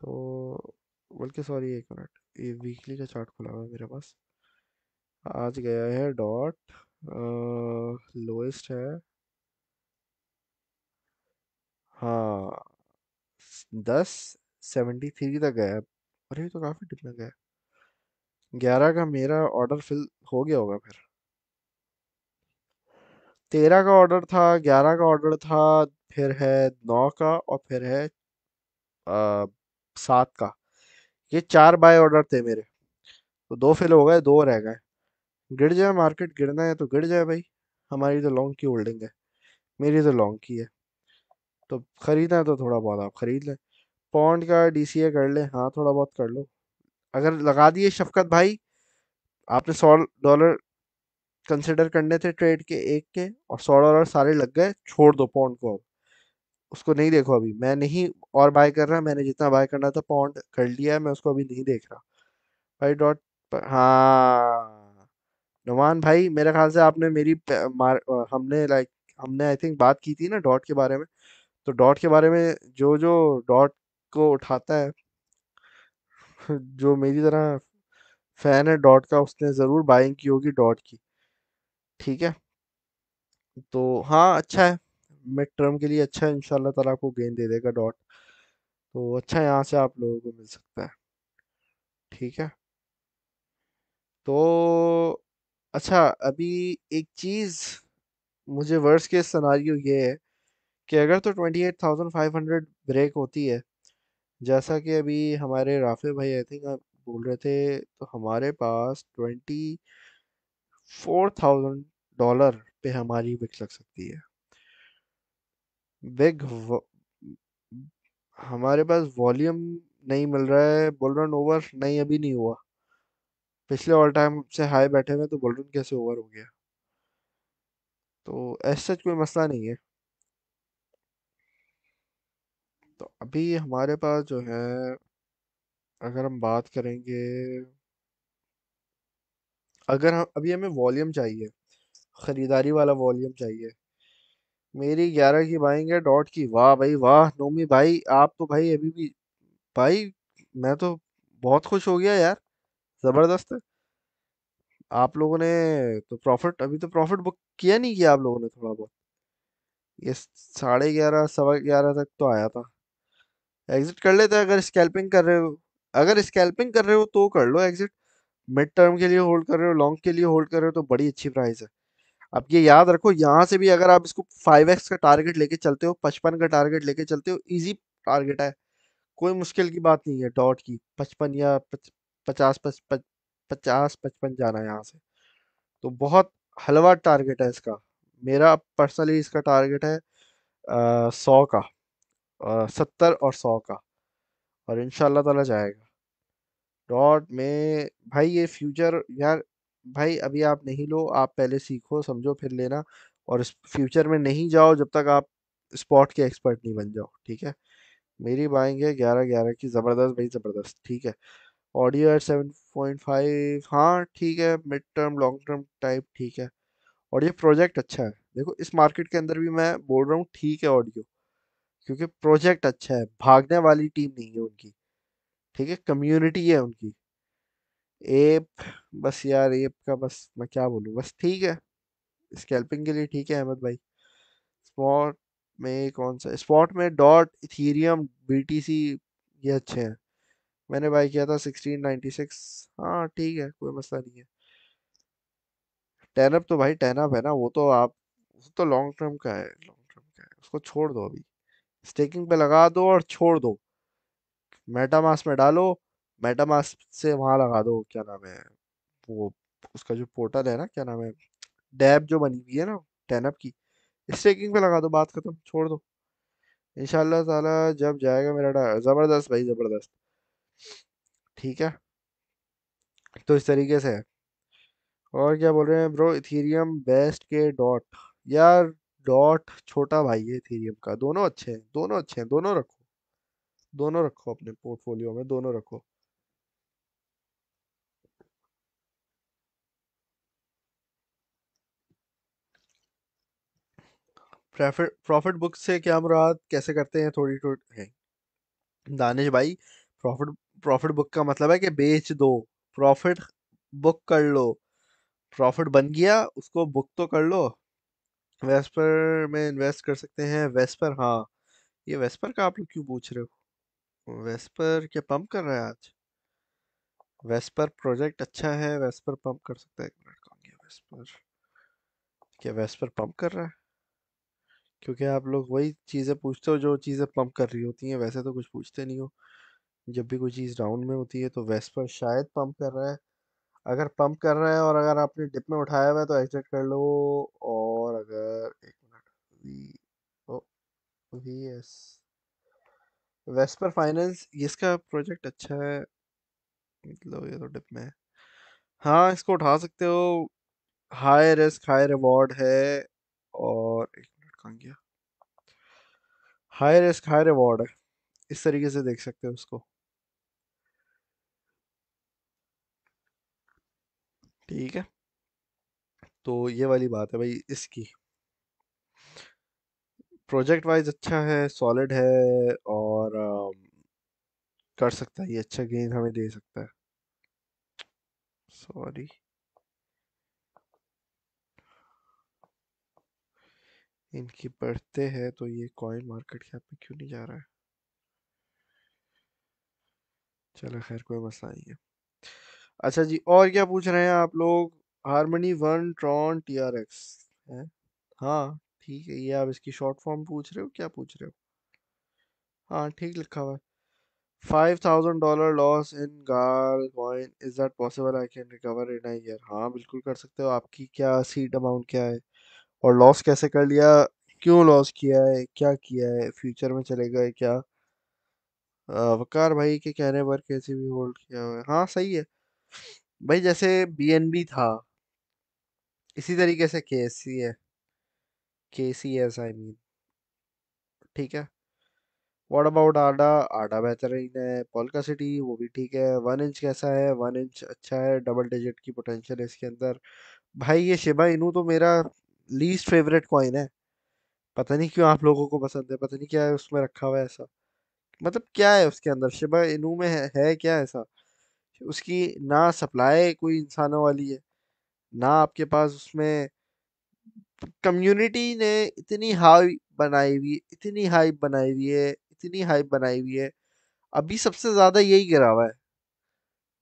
तो बल्कि सॉरी एक मिनट ये वीकली का चार्ट खुला हुआ है मेरे पास आज गया है डॉट लोएस्ट है हाँ दस सेवेंटी थ्री तक है अरे तो काफी डिफरेंट गया ग्यारह का मेरा ऑर्डर फिल हो गया होगा फिर तेरह का ऑर्डर था ग्यारह का ऑर्डर था फिर है नौ का और फिर है सात का ये चार बाय ऑर्डर थे मेरे तो दो फिल हो गए दो रह गए गिर जाए मार्केट गिरना है तो गिर जाए भाई हमारी तो लॉन्ग की होल्डिंग है मेरी तो लॉन्ग की है तो ख़रीदना है तो थोड़ा बहुत आप ख़रीद लें पौंड का डी कर लें हाँ थोड़ा बहुत कर लो अगर लगा दिए शफकत भाई आपने सौ डॉलर कंसिडर करने थे ट्रेड के एक के और सौ डॉलर सारे लग गए छोड़ दो पौंड को अब उसको नहीं देखो अभी मैं नहीं और बाय कर रहा मैंने जितना बाय करना था पौंड कर लिया है मैं उसको अभी नहीं देख रहा भाई डॉट हाँ नुमान भाई मेरे ख्याल से आपने मेरी मार हमने लाइक हमने आई थिंक बात की थी ना डॉट के बारे में तो डॉट के बारे में जो जो डॉट को उठाता है जो मेरी तरह फैन है डॉट का उसने ज़रूर बाइंग की होगी डॉट की ठीक है तो हाँ अच्छा है मिड टर्म के लिए अच्छा है इनशाला ताला आपको गेंद दे देगा डॉट तो अच्छा यहाँ से आप लोगों को मिल सकता है ठीक है तो अच्छा अभी एक चीज़ मुझे वर्ष के सनारियो ये है कि अगर तो twenty eight thousand five hundred break होती है जैसा कि अभी हमारे राफे भाई आई थिंक बोल रहे थे तो हमारे पास ट्वेंटी फोर थाउजेंड डॉलर पे हमारी बिक लग सकती है बिग हमारे पास वॉल्यूम नहीं मिल रहा है बुलरन ओवर नहीं अभी नहीं हुआ पिछले ऑल टाइम से हाई बैठे हुए तो बुल कैसे ओवर हो गया तो ऐसा कोई मसला नहीं है तो अभी हमारे पास जो है अगर हम बात करेंगे अगर हम अभी हमें वॉल्यूम चाहिए ख़रीदारी वाला वॉल्यूम चाहिए मेरी ग्यारह की बाइंग है डॉट की वाह भाई वाह नोमी भाई आप तो भाई अभी भी भाई मैं तो बहुत खुश हो गया यार ज़बरदस्त आप लोगों ने तो प्रॉफिट अभी तो प्रॉफिट बुक किया नहीं किया आप लोगों ने थोड़ा बहुत ये साढ़े ग्यारह सवा ग्यारह तक तो आया था एग्जिट कर लेते हैं अगर स्कैल्पिंग कर रहे हो अगर स्कैल्पिंग कर रहे हो तो कर लो एग्जिट मिड टर्म के लिए होल्ड कर रहे हो लॉन्ग के लिए होल्ड कर रहे हो तो बड़ी अच्छी प्राइस है अब ये याद रखो यहाँ से भी अगर आप इसको फाइव एक्स का टारगेट लेके चलते हो पचपन का टारगेट लेके चलते हो ईजी टारगेट है कोई मुश्किल की बात नहीं है डॉट की पचपन या पचास पचास पचपन जाना है यहाँ से तो बहुत हलवा टारगेट है इसका मेरा पर्सनली इसका टारगेट है आ, सौ का सत्तर और सौ का और इन ताला जाएगा डॉट में भाई ये फ्यूचर यार भाई अभी आप नहीं लो आप पहले सीखो समझो फिर लेना और फ्यूचर में नहीं जाओ जब तक आप स्पॉट के एक्सपर्ट नहीं बन जाओ ठीक है मेरी बाइंग है ग्यारह ग्यारह की ज़बरदस्त भाई ज़बरदस्त ठीक है audio eight seven point five हाँ ठीक है mid term long term type ठीक है और ये प्रोजेक्ट अच्छा है देखो इस मार्केट के अंदर भी मैं बोल रहा हूँ ठीक है ऑडियो क्योंकि प्रोजेक्ट अच्छा है भागने वाली टीम नहीं है उनकी ठीक है कम्युनिटी है उनकी एप बस यार एप का बस मैं क्या बोलूँ बस ठीक है स्केल्पिंग के लिए ठीक है अहमद भाई स्पॉट में कौन सा स्पॉट में डॉट इथीरियम बी ये अच्छे हैं मैंने बाई किया था सिक्सटीन सिक्स हाँ ठीक है कोई मसला नहीं है टेनअप तो भाई टैनअप है ना वो तो आप वो तो लॉन्ग टर्म का है लॉन्ग टर्म का है उसको छोड़ दो अभी स्टेकिंग पे लगा दो और छोड़ दो मेटामास में डालो मेटामास से वहाँ लगा दो क्या नाम है वो उसका जो पोर्टल है ना क्या नाम है डैब जो बनी हुई है ना टेनअप की स्टेकिंग पे लगा दो बात खत्म छोड़ दो इनशाला ताला जब जाएगा मेरा ज़बरदस्त भाई ज़बरदस्त ठीक है तो इस तरीके से है और क्या बोल रहे हैं ब्रो इथीरियम बेस्ट के डॉट यार डॉट छोटा भाई है इथेरियम का दोनों अच्छे हैं दोनों अच्छे हैं दोनों रखो दोनों रखो अपने पोर्टफोलियो में दोनों रखो प्रॉफिट बुक से क्या मुराद कैसे करते हैं थोड़ी थोड़ी है दानिश भाई प्रॉफिट प्रॉफिट बुक का मतलब है कि बेच दो प्रॉफिट बुक कर लो प्रॉफिट बन गया उसको बुक तो कर लो वेस्पर में इन्वेस्ट कर सकते हैं वेस्पर हाँ ये वेस्पर का आप लोग क्यों पूछ रहे हो वेस्पर क्या पंप कर रहा है आज वेस्पर प्रोजेक्ट अच्छा है वेस्पर पंप कर सकता है एक मिनट कौन गया वेस्पर क्या वेस्पर पंप कर रहा है क्योंकि आप लोग वही चीज़ें पूछते हो जो चीज़ें पंप कर रही होती हैं वैसे तो कुछ पूछते नहीं हो जब भी कोई चीज़ डाउन में होती है तो वेस्पर शायद पंप कर रहा है अगर पंप कर रहा है और अगर आपने डिप में उठाया हुआ है तो एग्जिट कर लो और अगर एक मिनट V O V S Vesper finance इसका प्रोजेक्ट अच्छा है मतलब ये तो डिप में हाँ इसको उठा सकते हो हाई रिस्क हाई रिवॉर्ड है और एक मिनट कहाँ गया हाई रिस्क हाई रिवॉर्ड है इस तरीके से देख सकते हो उसको ठीक है तो ये वाली बात है भाई इसकी प्रोजेक्ट वाइज अच्छा है सॉलिड है और आ, कर सकता है ये अच्छा गेंद हमें दे सकता है सॉरी इनकी बढ़ते हैं तो ये कॉइन मार्केट के में क्यों नहीं जा रहा है चलो खैर कोई मसला नहीं है अच्छा जी और क्या पूछ रहे हैं आप लोग harmony one tron T R X है हाँ ठीक है ये आप इसकी शॉर्ट फॉर्म पूछ रहे हो क्या पूछ रहे हो हाँ ठीक लिखा हुआ है five thousand dollar loss in gal coin is that possible I can recover in I year हाँ बिल्कुल कर सकते हो आपकी क्या सीट अमाउंट क्या है और लॉस कैसे कर लिया क्यों लॉस किया है क्या किया है फ्यूचर में चले गए क्या वकार भाई के कहने पर कैसे भी होल्ड किया हुआ है हाँ सही है भाई जैसे बी एन बी था इसी तरीके से के एस सी है के सी एस आई मीन ठीक है वॉट अबाउट आडा आडा बेहतरीन है पोलका सिटी वो भी ठीक है वन इंच कैसा है वन इंच अच्छा है डबल डिजिट की पोटेंशियल है इसके अंदर भाई ये शिबा इनू तो मेरा लीस्ट फेवरेट कॉइन है पता नहीं क्यों आप लोगों को पसंद है पता नहीं क्या है उसमें रखा हुआ है ऐसा मतलब क्या है उसके अंदर शिबा इनू में है, है क्या ऐसा उसकी ना सप्लाई कोई इंसानों वाली है ना आपके पास उसमें कम्युनिटी ने इतनी हाई बनाई हुई इतनी हाई बनाई हुई है इतनी हाई बनाई हुई है अभी सबसे ज़्यादा यही गिरा हुआ है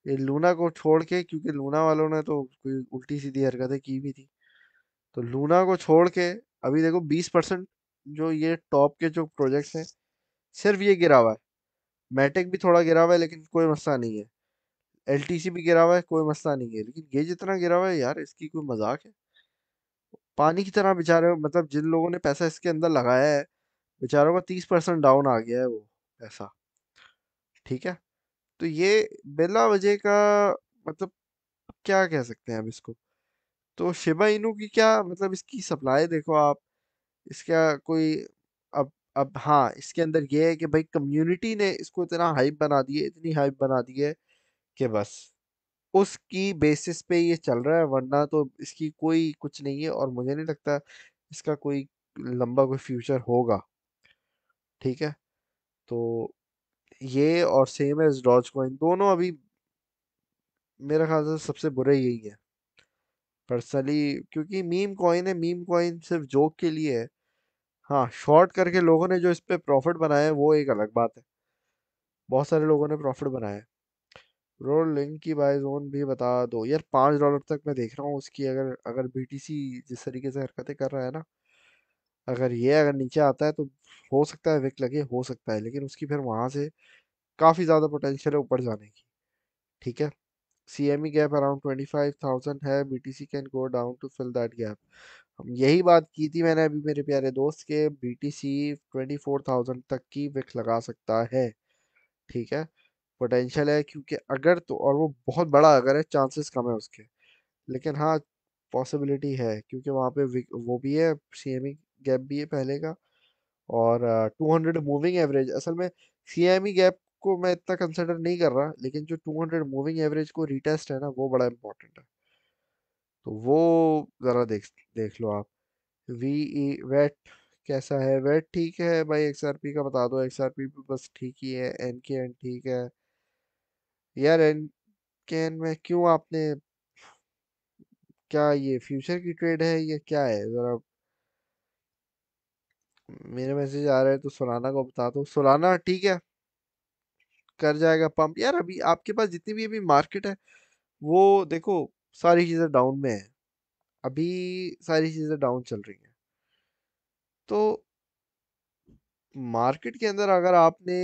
ये लूना को छोड़ के क्योंकि लूना वालों ने तो कोई उल्टी सीधी हरकतें की भी थी तो लूना को छोड़ के अभी देखो बीस परसेंट जो ये टॉप के जो प्रोजेक्ट्स हैं सिर्फ ये गिरा हुआ है मैटिक भी थोड़ा गिरा हुआ है लेकिन कोई मसला नहीं है एल भी गिरा हुआ है कोई मसला नहीं है लेकिन ये जितना गिरा हुआ है यार इसकी कोई मजाक है पानी की तरह बेचारे मतलब जिन लोगों ने पैसा इसके अंदर लगाया है बेचारों का तीस परसेंट डाउन आ गया है वो पैसा ठीक है तो ये बेला वजह का मतलब क्या कह सकते हैं अब इसको तो शिबा इनू की क्या मतलब इसकी सप्लाई देखो आप इसका कोई अब अब हाँ इसके अंदर ये है कि भाई कम्युनिटी ने इसको इतना हाइप बना दी है इतनी हाइप बना दी है कि बस उसकी बेसिस पे ये चल रहा है वरना तो इसकी कोई कुछ नहीं है और मुझे नहीं लगता इसका कोई लंबा कोई फ्यूचर होगा ठीक है तो ये और सेम एज डॉज कॉइन दोनों अभी मेरा ख्याल से सबसे बुरे यही है पर्सनली क्योंकि मीम कॉइन है मीम कॉइन सिर्फ जोक के लिए है हाँ शॉर्ट करके लोगों ने जो इस पर प्रॉफिट बनाया है वो एक अलग बात है बहुत सारे लोगों ने प्रॉफिट बनाया है रोड लिंक की जोन भी बता दो यार पाँच डॉलर तक मैं देख रहा हूँ उसकी अगर अगर बीटीसी जिस तरीके से हरकतें कर रहा है ना अगर ये अगर नीचे आता है तो हो सकता है विक लगे हो सकता है लेकिन उसकी फिर वहाँ से काफ़ी ज़्यादा पोटेंशियल है ऊपर जाने की ठीक है C M E gap around twenty five thousand है B T C can go down to fill that gap हम यही बात की थी मैंने अभी मेरे प्यारे दोस्त के B T C twenty four thousand तक की विक लगा सकता है ठीक है पोटेंशियल है क्योंकि अगर तो और वो बहुत बड़ा अगर है चांसेस कम है उसके लेकिन हाँ पॉसिबिलिटी है क्योंकि वहाँ पे वो भी है सी गैप e भी है पहले का और टू हंड्रेड मूविंग एवरेज असल में सी गैप e को मैं इतना कंसिडर नहीं कर रहा लेकिन जो टू हंड्रेड मूविंग एवरेज को रिटेस्ट है ना वो बड़ा इम्पोर्टेंट है तो वो ज़रा देख देख लो आप वी ई वेट कैसा है वेट ठीक है भाई एक्स आर पी का बता दो एक्स आर पी बस ठीक ही है एन के एन ठीक है यार कैन में क्यों आपने क्या ये फ्यूचर की ट्रेड है या क्या है ज़रा मेरे मैसेज आ रहे हैं तो सोलाना को बता दो सोलाना ठीक है कर जाएगा पंप यार अभी आपके पास जितनी भी अभी मार्केट है वो देखो सारी चीज़ें डाउन में है अभी सारी चीज़ें डाउन चल रही हैं तो मार्केट के अंदर अगर आपने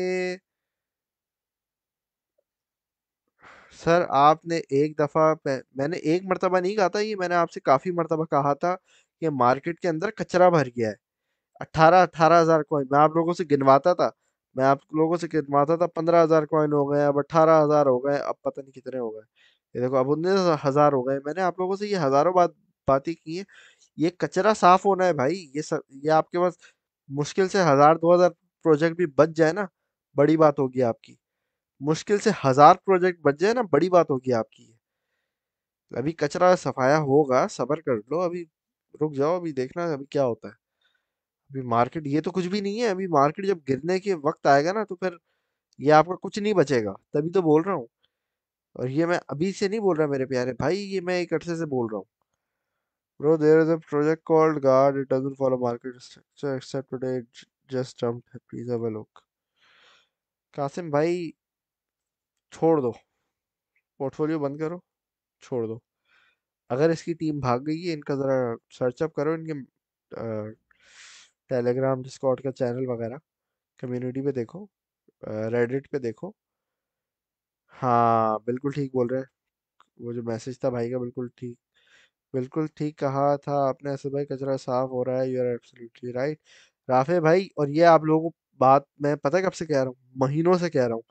सर आपने एक दफ़ा मैंने एक मरतबा नहीं कहा था ये मैंने आपसे काफ़ी मरतबा कहा था कि मार्केट के अंदर कचरा भर गया है अट्ठारह अट्ठारह हज़ार कॉइन मैं आप लोगों से गिनवाता था मैं आप लोगों से गिनवाता था पंद्रह हज़ार कॉइन हो गए अब अट्ठारह हज़ार हो गए अब पता नहीं कितने हो गए ये देखो अब उन्नीस हज़ार हो गए मैंने आप लोगों से ये हज़ारों बात बातें की हैं ये कचरा साफ होना है भाई ये सब ये आपके पास मुश्किल से हज़ार दो हज़ार प्रोजेक्ट भी बच जाए ना बड़ी बात होगी आपकी मुश्किल से हजार प्रोजेक्ट बच जाए ना बड़ी बात होगी आपकी अभी कचरा सफाया होगा सबर कर लो अभी रुक जाओ अभी देखना अभी क्या होता है अभी मार्केट ये तो कुछ भी नहीं है अभी मार्केट जब गिरने के वक्त आएगा ना तो फिर ये आपका कुछ नहीं बचेगा तभी तो बोल रहा हूँ और ये मैं अभी से नहीं बोल रहा मेरे प्यारे भाई ये मैं एक अरसे से बोल रहा हूँ bro there is a project called guard it doesn't follow market structure except today just just please have a look Qasim भाई छोड़ दो पोर्टफोलियो बंद करो छोड़ दो अगर इसकी टीम भाग गई है इनका ज़रा सर्चअप करो इनके टेलीग्राम डिस्कॉट का चैनल वगैरह कम्युनिटी पे देखो रेडिट पे देखो हाँ बिल्कुल ठीक बोल रहे हैं वो जो मैसेज था भाई का बिल्कुल ठीक बिल्कुल ठीक कहा था आपने ऐसे भाई कचरा साफ हो रहा है you are absolutely right Rafay भाई और ये आप लोगों को बात मैं पता कब से कह रहा हूँ महीनों से कह रहा हूँ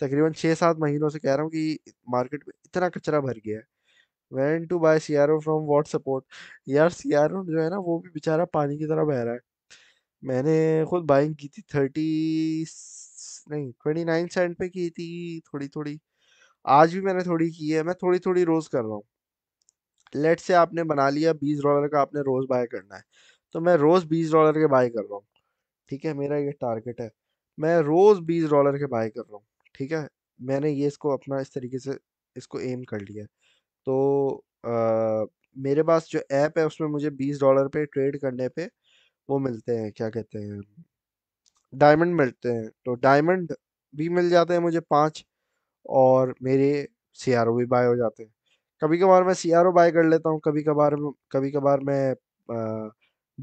तकरीबन छः सात महीनों से कह रहा हूँ कि मार्केट में इतना कचरा भर गया है when to buy C R O from what support यार सी आर ओ जो है ना वो भी बेचारा पानी की तरह बह रहा है मैंने खुद बाइंग की थी थर्टी नहीं ट्वेंटी नाइन सेंट पे की थी थोड़ी थोड़ी आज भी मैंने थोड़ी की है मैं थोड़ी थोड़ी रोज़ कर रहा हूँ लेट से आपने बना लिया बीस डॉलर का आपने रोज़ बाय करना है तो मैं रोज़ बीस डॉलर के बाय कर रहा हूँ ठीक है मेरा ये टारगेट है मैं रोज़ बीस डॉलर के बाय कर रहा हूँ ठीक है मैंने ये इसको अपना इस तरीके से इसको एम कर लिया तो आ, मेरे पास जो ऐप है उसमें मुझे बीस डॉलर पे ट्रेड करने पे वो मिलते हैं क्या कहते हैं डायमंड मिलते हैं तो डायमंड भी मिल जाते हैं मुझे पाँच और मेरे सी आर ओ भी बाय हो जाते हैं कभी कभार मैं सी ओ बाय कर लेता हूँ कभी कभार कभी कभार मैं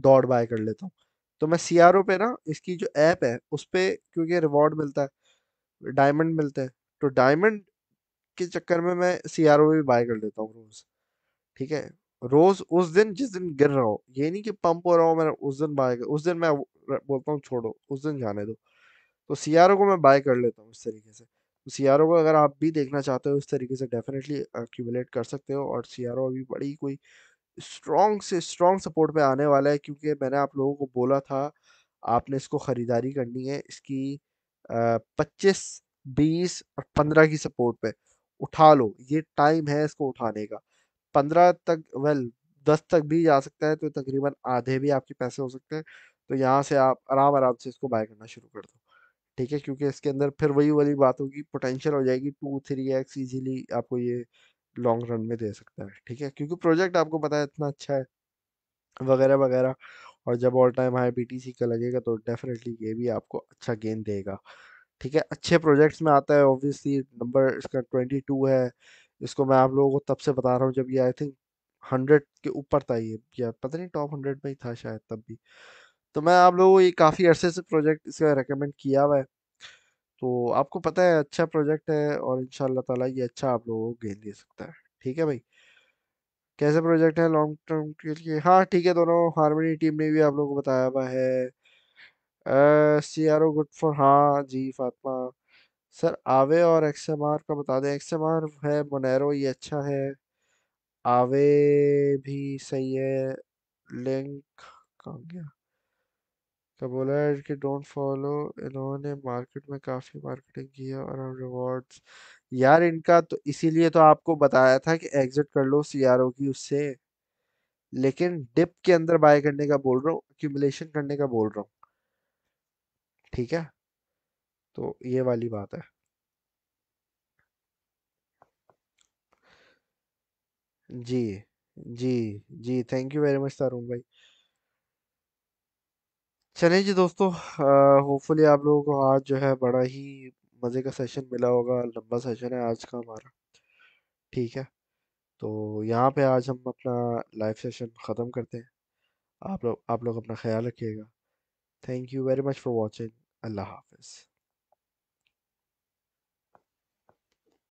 डॉट बाय कर लेता हूँ तो मैं सी आर ओ पे ना इसकी जो ऐप है उस पर क्योंकि रिवॉर्ड मिलता है डायमंड मिलते हैं तो डायमंड के चक्कर में मैं सी भी बाय कर लेता हूँ रोज ठीक है रोज उस दिन जिस दिन गिर रहा हो ये नहीं कि पंप हो रहा हो मैं उस दिन बाय कर उस दिन मैं बोलता हूँ छोड़ो उस दिन जाने दो तो सी को मैं बाय कर लेता हूँ इस तरीके से तो सी को अगर आप भी देखना चाहते हो इस तरीके से डेफिनेटली एक्यूमुलेट कर सकते हो और सी अभी बड़ी कोई स्ट्रॉन्ग से स्ट्रॉन्ग सपोर्ट पे आने वाला है क्योंकि मैंने आप लोगों को बोला था आपने इसको ख़रीदारी करनी है इसकी पच्चीस बीस और पंद्रह की सपोर्ट पे उठा लो ये टाइम है इसको उठाने का पंद्रह तक वेल दस तक भी जा सकता है तो तकरीबन आधे भी आपके पैसे हो सकते हैं तो यहाँ से आप आराम आराम से इसको बाय करना शुरू कर दो ठीक है क्योंकि इसके अंदर फिर वही वाली बात होगी पोटेंशियल हो जाएगी टू थ्री एक्स ईजीली आपको ये लॉन्ग रन में दे सकता है ठीक है क्योंकि प्रोजेक्ट आपको पता है इतना अच्छा है वगैरह वगैरह और जब ऑल टाइम हाई बीटीसी का लगेगा तो डेफिनेटली ये भी आपको अच्छा गेन देगा ठीक है अच्छे प्रोजेक्ट्स में आता है ऑब्वियसली नंबर इसका ट्वेंटी टू है इसको मैं आप लोगों को तब से बता रहा हूँ जब ये आई थिंक हंड्रेड के ऊपर था ये या पता नहीं टॉप हंड्रेड में ही था शायद तब भी तो मैं आप लोगों को ये काफ़ी अरसे से प्रोजेक्ट इसका रिकमेंड किया हुआ है तो आपको पता है अच्छा प्रोजेक्ट है और इन ताला ये अच्छा आप लोगों को गेन दे सकता है ठीक है भाई कैसे प्रोजेक्ट है लॉन्ग टर्म के लिए हाँ ठीक है दोनों हारमोनी टीम ने भी आप लोगों को बताया हुआ है C R O good for हाँ जी फातमा सर आवे और एक्स एम आर का बता दें एक्स एम आर है मोनेरो ये अच्छा है आवे भी सही है लिंक कहाँ गया क्या बोला है कि डोंट फॉलो इन्होंने मार्केट में काफ़ी मार्केटिंग की है और रिवॉर्ड्स यार इनका तो इसीलिए तो आपको बताया था कि एग्जिट कर लो सीआरओ की उससे लेकिन डिप के अंदर बाय करने का बोल रहा हूँ एक्यूमुलेशन करने का बोल रहा हूँ ठीक है तो ये वाली बात है जी जी जी thank you very much Tarun भाई चलें जी दोस्तों होपफुली आप लोगों को आज जो है बड़ा ही मज़े का सेशन मिला होगा लंबा सेशन है आज का हमारा ठीक है तो यहाँ पे आज हम अपना लाइव सेशन ख़त्म करते हैं आप लोग आप लोग अपना ख्याल रखिएगा thank you very much for watching अल्लाह हाफिज़